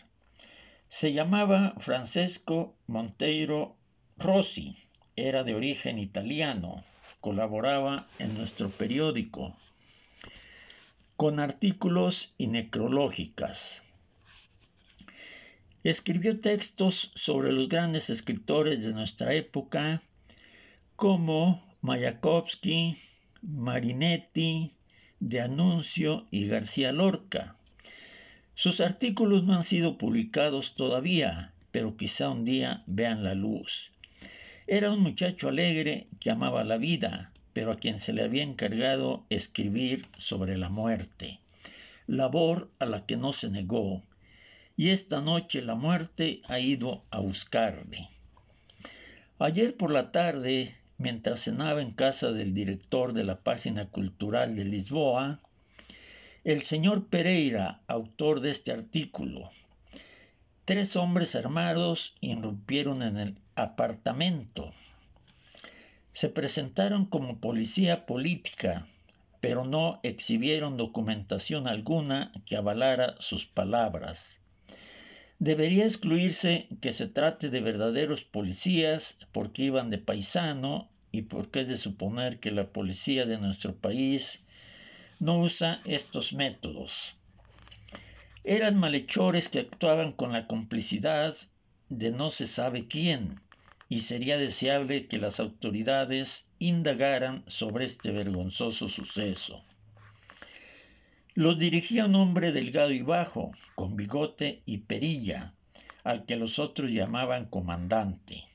Speaker 1: Se llamaba Francesco Monteiro Rossi era de origen italiano, colaboraba en nuestro periódico con artículos y necrológicas. Escribió textos sobre los grandes escritores de nuestra época, como Mayakovsky, Marinetti, De Anuncio y García Lorca. Sus artículos no han sido publicados todavía, pero quizá un día vean la luz. Era un muchacho alegre que amaba la vida, pero a quien se le había encargado escribir sobre la muerte, labor a la que no se negó, y esta noche la muerte ha ido a buscarle. Ayer por la tarde, mientras cenaba en casa del director de la página cultural de Lisboa, el señor Pereira, autor de este artículo, tres hombres armados irrumpieron en el, apartamento. Se presentaron como policía política, pero no exhibieron documentación alguna que avalara sus palabras. Debería excluirse que se trate de verdaderos policías porque iban de paisano y porque es de suponer que la policía de nuestro país no usa estos métodos. Eran malhechores que actuaban con la complicidad de no se sabe quién, y sería deseable que las autoridades indagaran sobre este vergonzoso suceso. Los dirigía un hombre delgado y bajo, con bigote y perilla, al que los otros llamaban comandante.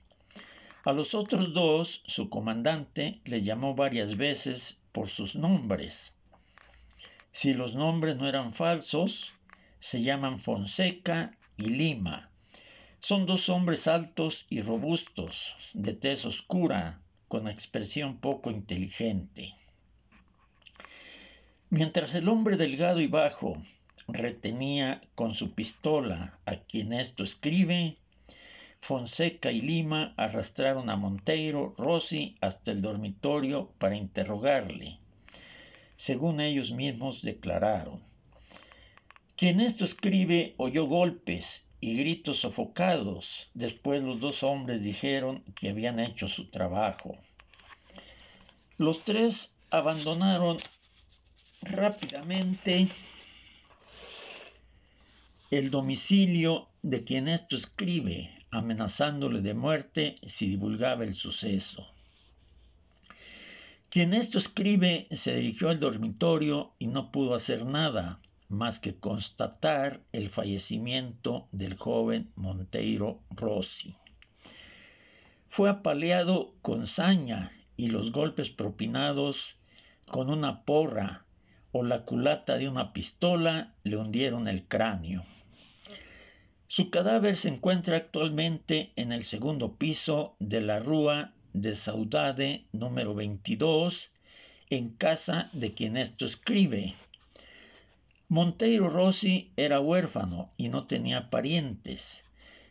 Speaker 1: A los otros dos, su comandante les llamó varias veces por sus nombres. Si los nombres no eran falsos, se llaman Fonseca y Lima. Son dos hombres altos y robustos, de tez oscura, con expresión poco inteligente. Mientras el hombre delgado y bajo retenía con su pistola a quien esto escribe, Fonseca y Lima arrastraron a Monteiro Rossi hasta el dormitorio para interrogarle, según ellos mismos declararon. Quien esto escribe oyó golpes y gritos sofocados. Después los dos hombres dijeron que habían hecho su trabajo. Los tres abandonaron rápidamente el domicilio de quien esto escribe, amenazándole de muerte si divulgaba el suceso. Quien esto escribe se dirigió al dormitorio y no pudo hacer nada, más que constatar el fallecimiento del joven Monteiro Rossi. Fue apaleado con saña y los golpes propinados con una porra o la culata de una pistola le hundieron el cráneo. Su cadáver se encuentra actualmente en el segundo piso de la Rúa de Saudade número 22, en casa de quien esto escribe, Monteiro Rossi era huérfano y no tenía parientes.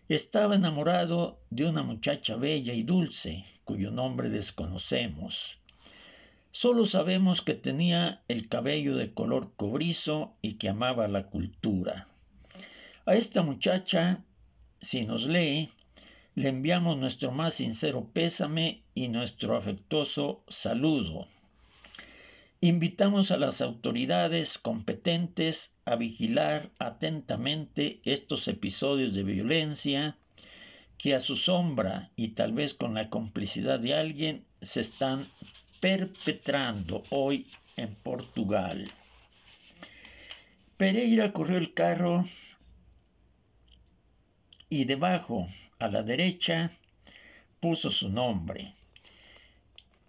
Speaker 1: Estaba enamorado de una muchacha bella y dulce, cuyo nombre desconocemos. Solo sabemos que tenía el cabello de color cobrizo y que amaba la cultura. A esta muchacha, si nos lee, le enviamos nuestro más sincero pésame y nuestro afectuoso saludo. Invitamos a las autoridades competentes a vigilar atentamente estos episodios de violencia que a su sombra y tal vez con la complicidad de alguien se están perpetrando hoy en Portugal. Pereira corrió el carro y debajo a la derecha puso su nombre.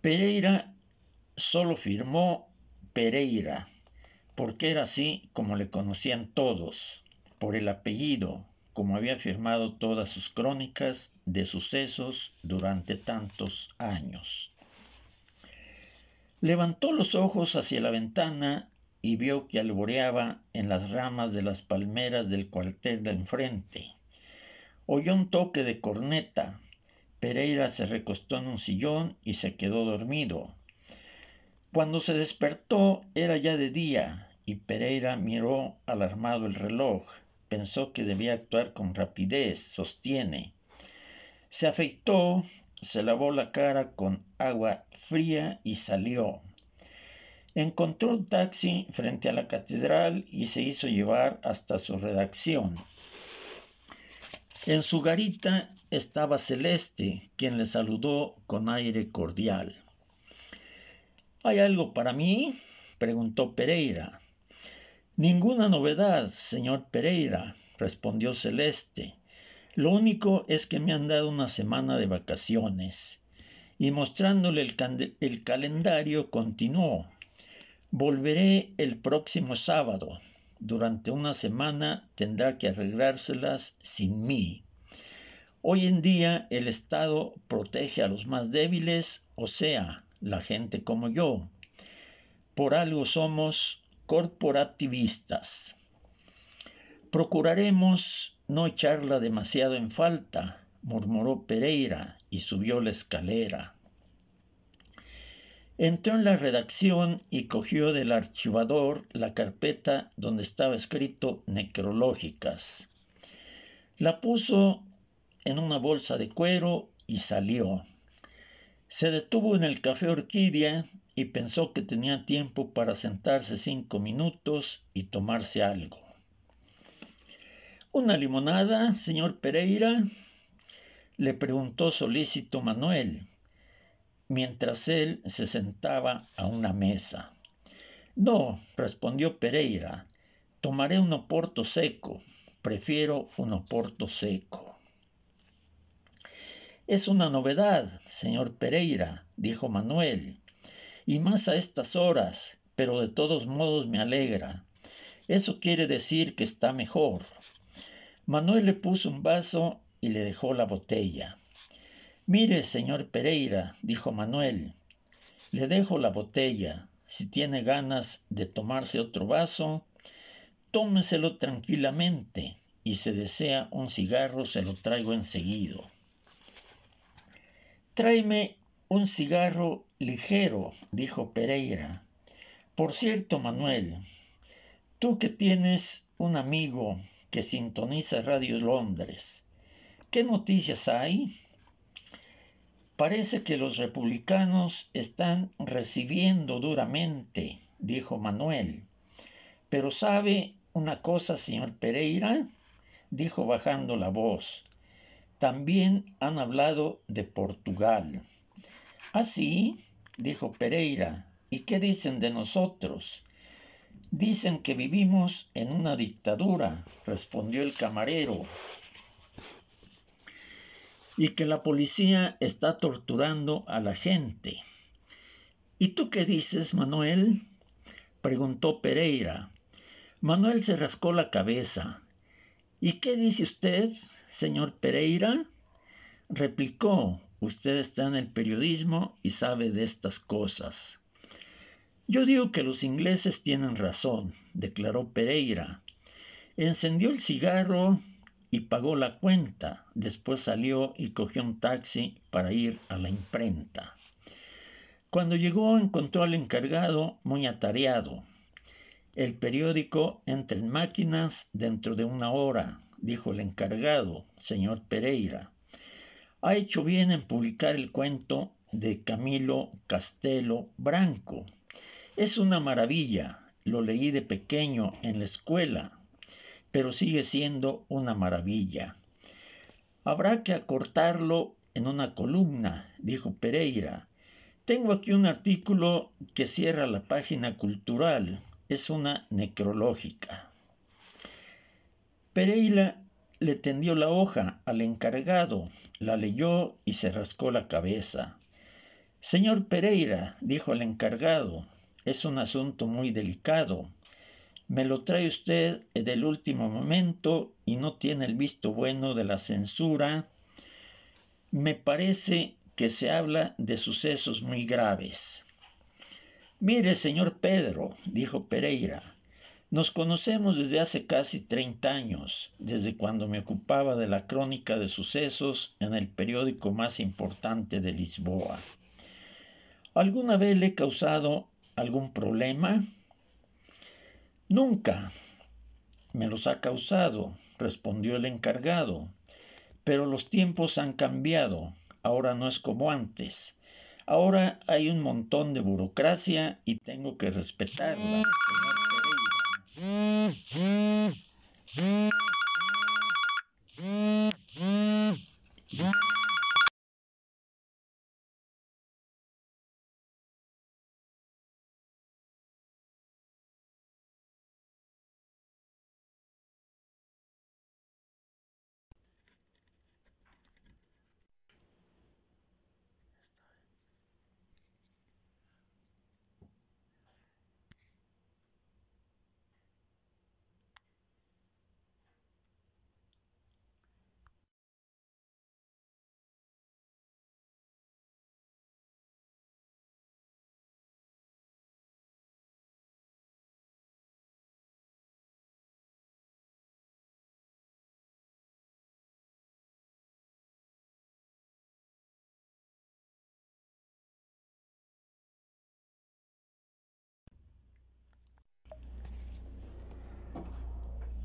Speaker 1: Pereira solo firmó Pereira, porque era así como le conocían todos, por el apellido, como había firmado todas sus crónicas de sucesos durante tantos años. Levantó los ojos hacia la ventana y vio que alboreaba en las ramas de las palmeras del cuartel de enfrente. Oyó un toque de corneta. Pereira se recostó en un sillón y se quedó dormido. Cuando se despertó era ya de día y Pereira miró alarmado el reloj. Pensó que debía actuar con rapidez, sostiene. Se afeitó, se lavó la cara con agua fría y salió. Encontró un taxi frente a la catedral y se hizo llevar hasta su redacción. En su garita estaba Celeste, quien le saludó con aire cordial. ¿Hay algo para mí? preguntó Pereira. Ninguna novedad, señor Pereira, respondió Celeste. Lo único es que me han dado una semana de vacaciones. Y mostrándole el, calendario, continuó. Volveré el próximo sábado. Durante una semana tendrá que arreglárselas sin mí. Hoy en día el Estado protege a los más débiles, o sea, la gente como yo. Por algo somos corporativistas. Procuraremos no echarla demasiado en falta, murmuró Pereira y subió la escalera. Entró en la redacción y cogió del archivador la carpeta donde estaba escrito necrológicas. La puso en una bolsa de cuero y salió. Se detuvo en el café Orquídea y pensó que tenía tiempo para sentarse cinco minutos y tomarse algo. Una limonada, señor Pereira, le preguntó solícito Manuel, mientras él se sentaba a una mesa. No, respondió Pereira, tomaré un oporto seco, prefiero un oporto seco. Es una novedad, señor Pereira, dijo Manuel, y más a estas horas, pero de todos modos me alegra. Eso quiere decir que está mejor. Manuel le puso un vaso y le dejó la botella. Mire, señor Pereira, dijo Manuel, le dejo la botella. Si tiene ganas de tomarse otro vaso, tómeselo tranquilamente y si desea un cigarro se lo traigo enseguido. Tráeme un cigarro ligero, dijo Pereira. Por cierto, Manuel, tú que tienes un amigo que sintoniza Radio Londres, ¿qué noticias hay? Parece que los republicanos están recibiendo duramente, dijo Manuel. Pero sabe una cosa, señor Pereira, dijo bajando la voz. También han hablado de Portugal. Así, ah, dijo Pereira, ¿y qué dicen de nosotros? Dicen que vivimos en una dictadura, respondió el camarero, y que la policía está torturando a la gente. ¿Y tú qué dices, Manuel? preguntó Pereira. Manuel se rascó la cabeza. ¿Y qué dice usted? Señor Pereira replicó, usted está en el periodismo y sabe de estas cosas. Yo digo que los ingleses tienen razón, declaró Pereira. Encendió el cigarro y pagó la cuenta. Después salió y cogió un taxi para ir a la imprenta. Cuando llegó encontró al encargado muy atareado. El periódico entra en máquinas dentro de una hora, dijo el encargado, señor Pereira. Ha hecho bien en publicar el cuento de Camilo Castelo Branco. Es una maravilla, lo leí de pequeño en la escuela, pero sigue siendo una maravilla. Habrá que acortarlo en una columna, dijo Pereira. Tengo aquí un artículo que cierra la página cultural. Es una necrológica. Pereira le tendió la hoja al encargado, la leyó y se rascó la cabeza. Señor Pereira, dijo el encargado, es un asunto muy delicado. Me lo trae usted del último momento y no tiene el visto bueno de la censura. Me parece que se habla de sucesos muy graves. Mire, señor Pedro, dijo Pereira, nos conocemos desde hace casi 30 años, desde cuando me ocupaba de la crónica de sucesos en el periódico más importante de Lisboa. ¿Alguna vez le he causado algún problema? Nunca. Me los ha causado, respondió el encargado. Pero los tiempos han cambiado. Ahora no es como antes. Ahora hay un montón de burocracia y tengo que respetarla. Yeah. Mm-hmm. Mm-hmm. Mm-hmm.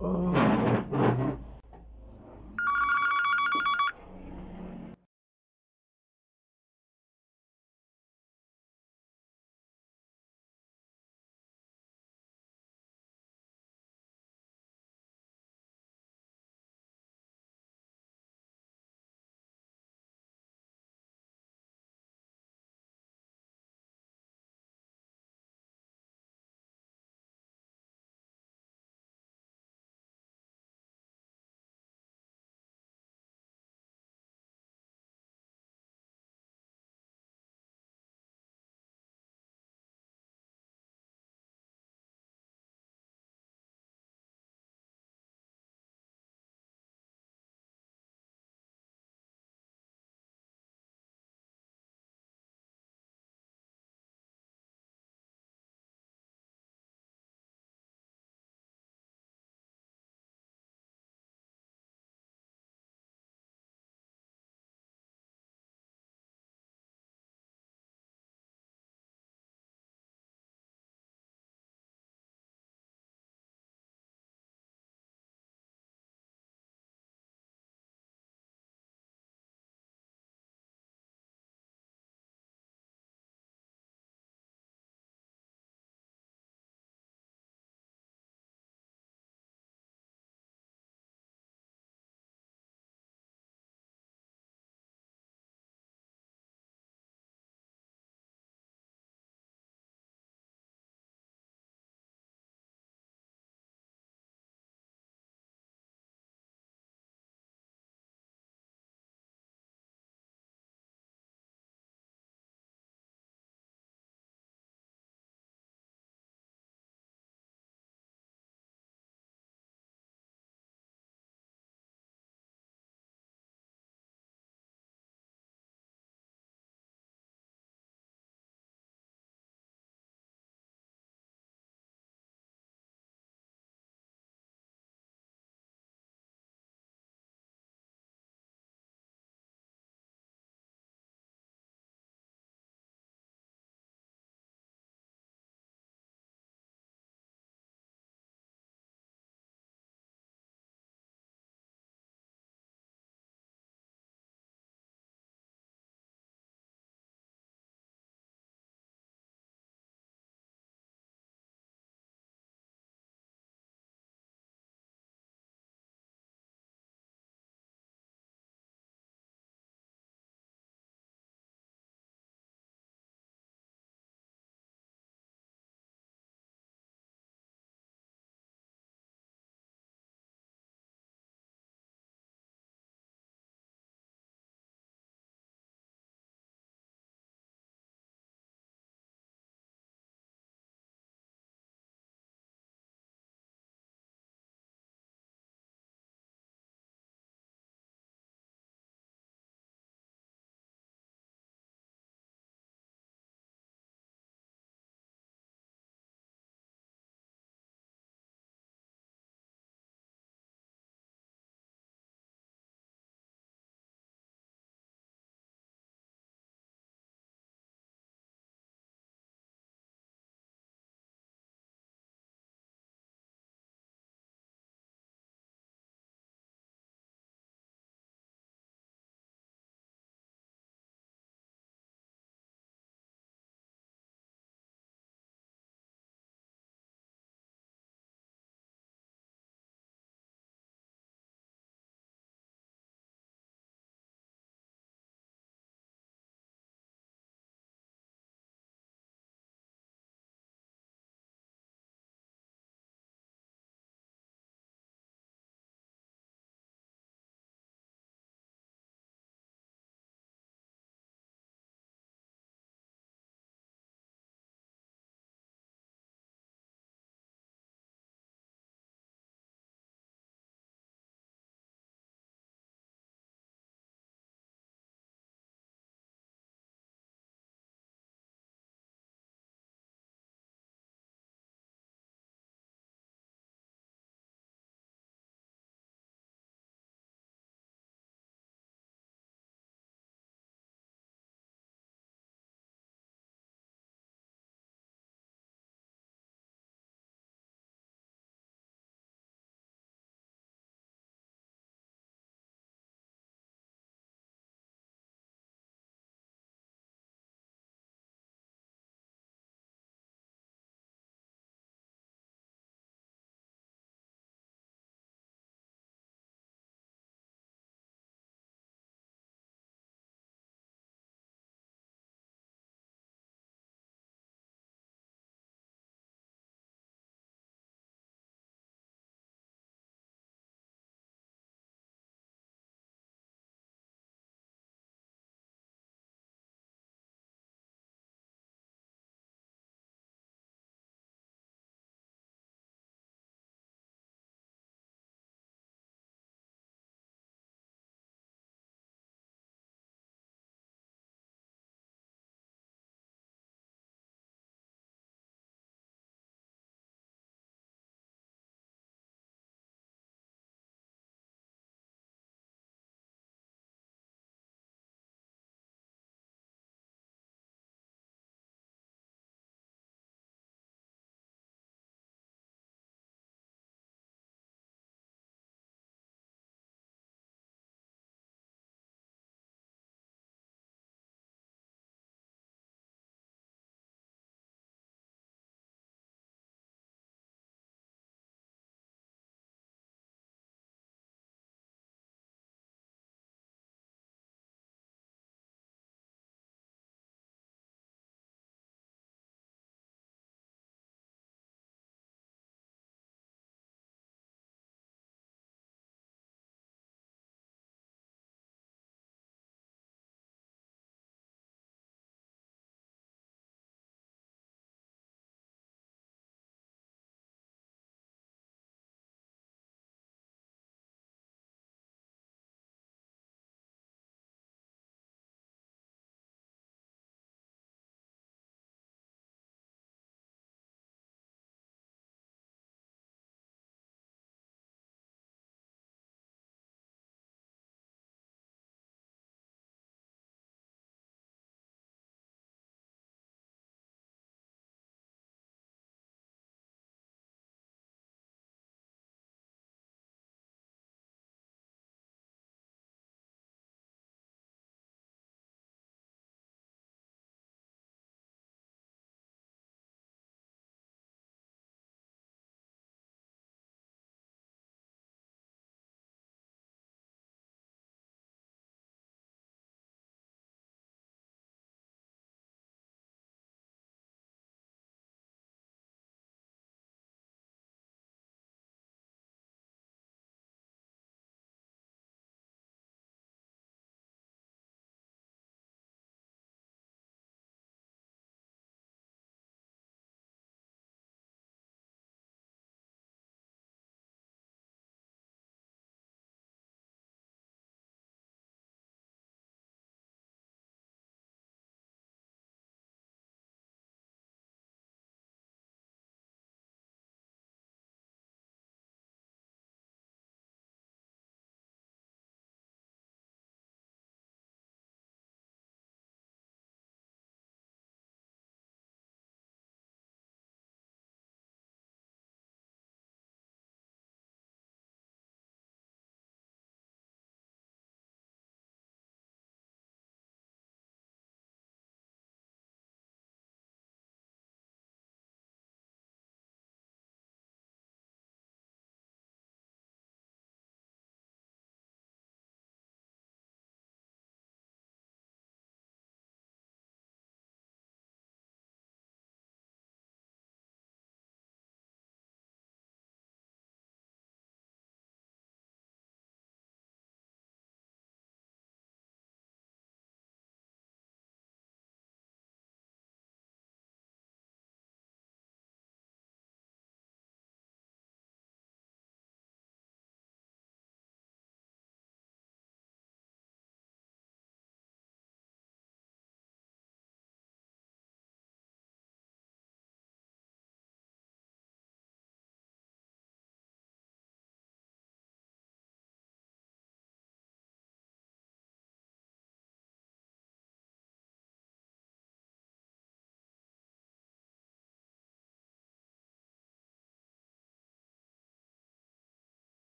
Speaker 1: Oh.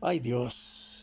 Speaker 1: Ay Dios.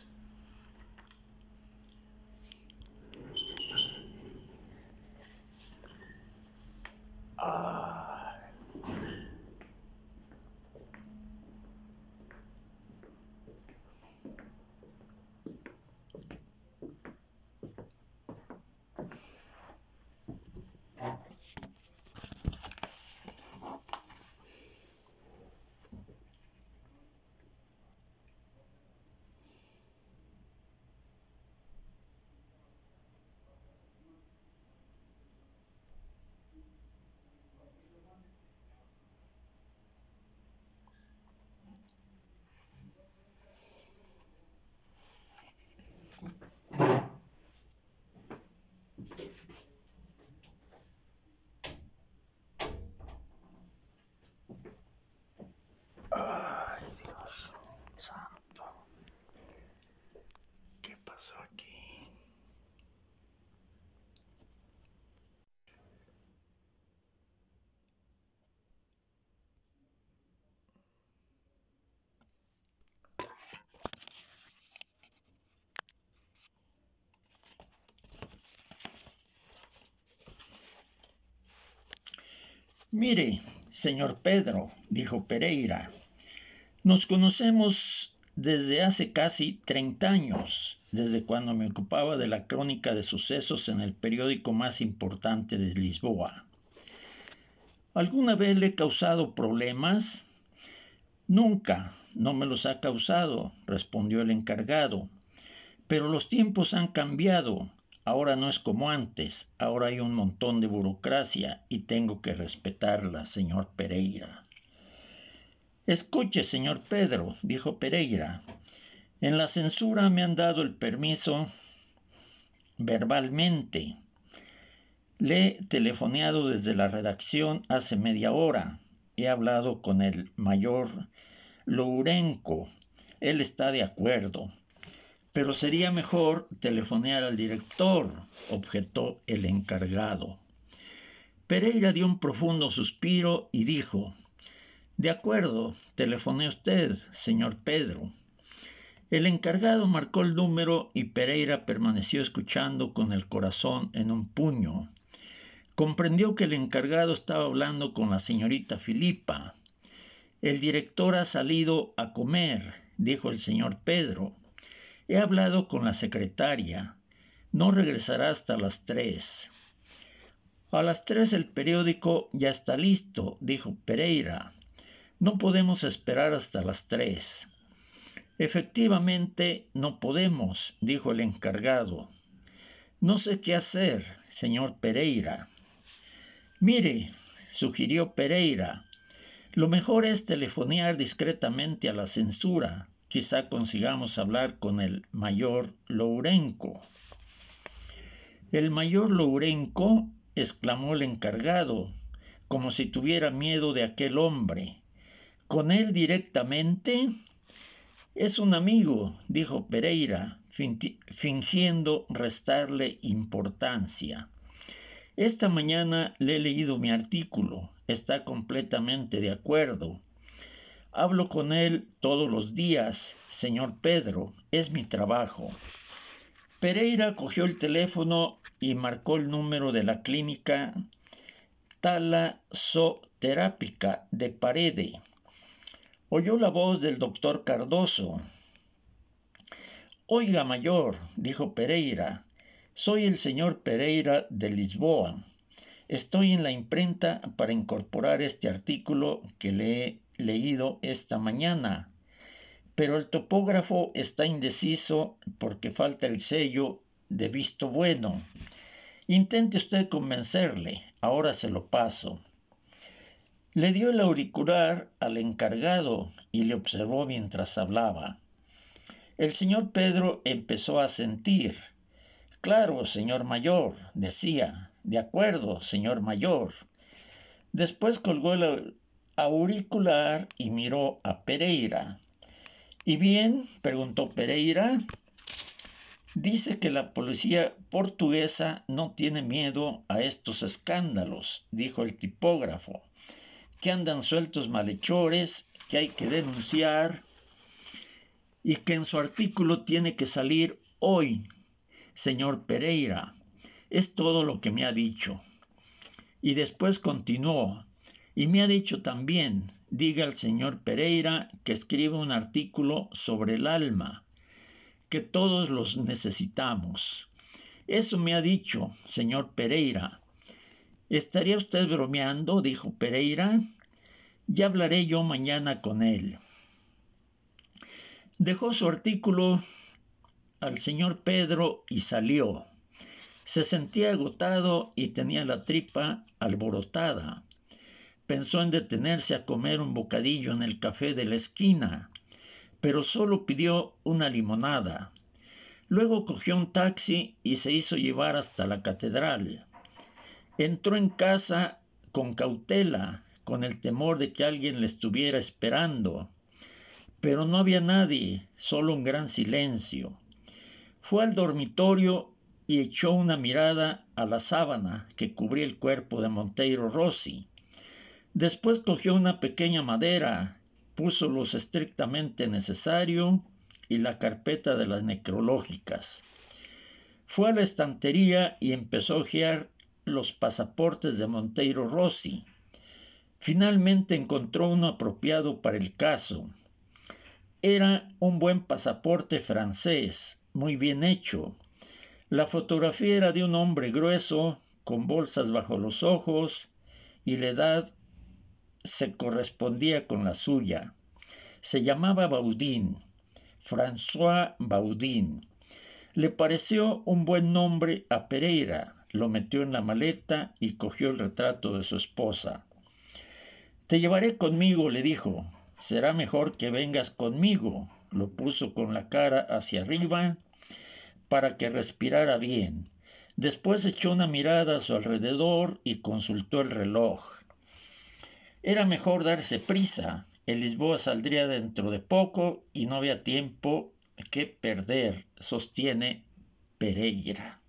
Speaker 1: Mire, señor Pedro, dijo Pereira, nos conocemos desde hace casi 30 años, desde cuando me ocupaba de la crónica de sucesos en el periódico más importante de Lisboa. ¿Alguna vez le he causado problemas? Nunca, no me los ha causado, respondió el encargado. Pero los tiempos han cambiado Ahora no es como antes, ahora hay un montón de burocracia y tengo que respetarla, señor Pereira. Escuche, señor Pedro, dijo Pereira, en la censura me han dado el permiso verbalmente. Le he telefoneado desde la redacción hace media hora. He hablado con el mayor Lourenco. Él está de acuerdo. Pero sería mejor telefonear al director, objetó el encargado. Pereira dio un profundo suspiro y dijo, De acuerdo, telefone usted, señor Pedro. El encargado marcó el número y Pereira permaneció escuchando con el corazón en un puño. Comprendió que el encargado estaba hablando con la señorita Filipa. El director ha salido a comer, dijo el señor Pedro. He hablado con la secretaria. No regresará hasta las tres. A las tres el periódico ya está listo, dijo Pereira. No podemos esperar hasta las tres. Efectivamente, no podemos, dijo el encargado. No sé qué hacer, señor Pereira. Mire, sugirió Pereira, lo mejor es telefonear discretamente a la censura quizá consigamos hablar con el mayor Lourenco. El mayor Lourenco, exclamó el encargado, como si tuviera miedo de aquel hombre. ¿Con él directamente? Es un amigo, dijo Pereira, fingiendo restarle importancia. Esta mañana le he leído mi artículo. Está completamente de acuerdo. Hablo con él todos los días, señor Pedro, es mi trabajo. Pereira cogió el teléfono y marcó el número de la clínica talasoterápica de Parede. Oyó la voz del doctor Cardoso. Oiga, mayor, dijo Pereira, soy el señor Pereira de Lisboa. Estoy en la imprenta para incorporar este artículo que le he leído esta mañana. Pero el topógrafo está indeciso porque falta el sello de visto bueno. Intente usted convencerle, ahora se lo paso. Le dio el auricular al encargado y le observó mientras hablaba. El señor Pedro empezó a sentir. Claro, señor mayor, decía. De acuerdo, señor mayor. Después colgó el auricular y miró a Pereira. ¿Y bien? preguntó Pereira. Dice que la policía portuguesa no tiene miedo a estos escándalos, dijo el tipógrafo, que andan sueltos malhechores, que hay que denunciar y que en su artículo tiene que salir hoy. Señor Pereira, es todo lo que me ha dicho. Y después continuó, y me ha dicho también, diga el señor Pereira, que escribe un artículo sobre el alma, que todos los necesitamos. Eso me ha dicho, señor Pereira. ¿Estaría usted bromeando? dijo Pereira. Ya hablaré yo mañana con él. Dejó su artículo al señor Pedro y salió. Se sentía agotado y tenía la tripa alborotada. Pensó en detenerse a comer un bocadillo en el café de la esquina, pero solo pidió una limonada. Luego cogió un taxi y se hizo llevar hasta la catedral. Entró en casa con cautela, con el temor de que alguien le estuviera esperando. Pero no había nadie, solo un gran silencio. Fue al dormitorio y echó una mirada a la sábana que cubría el cuerpo de Monteiro Rossi. Después cogió una pequeña madera, puso los estrictamente necesario y la carpeta de las necrológicas. Fue a la estantería y empezó a ojear los pasaportes de Monteiro Rossi. Finalmente encontró uno apropiado para el caso. Era un buen pasaporte francés, muy bien hecho. La fotografía era de un hombre grueso, con bolsas bajo los ojos y la edad se correspondía con la suya. Se llamaba Baudin, François Baudin. Le pareció un buen nombre a Pereira, lo metió en la maleta y cogió el retrato de su esposa. Te llevaré conmigo, le dijo. Será mejor que vengas conmigo. Lo puso con la cara hacia arriba para que respirara bien. Después echó una mirada a su alrededor y consultó el reloj. Era mejor darse prisa. El Lisboa saldría dentro de poco y no había tiempo que perder, sostiene Pereira.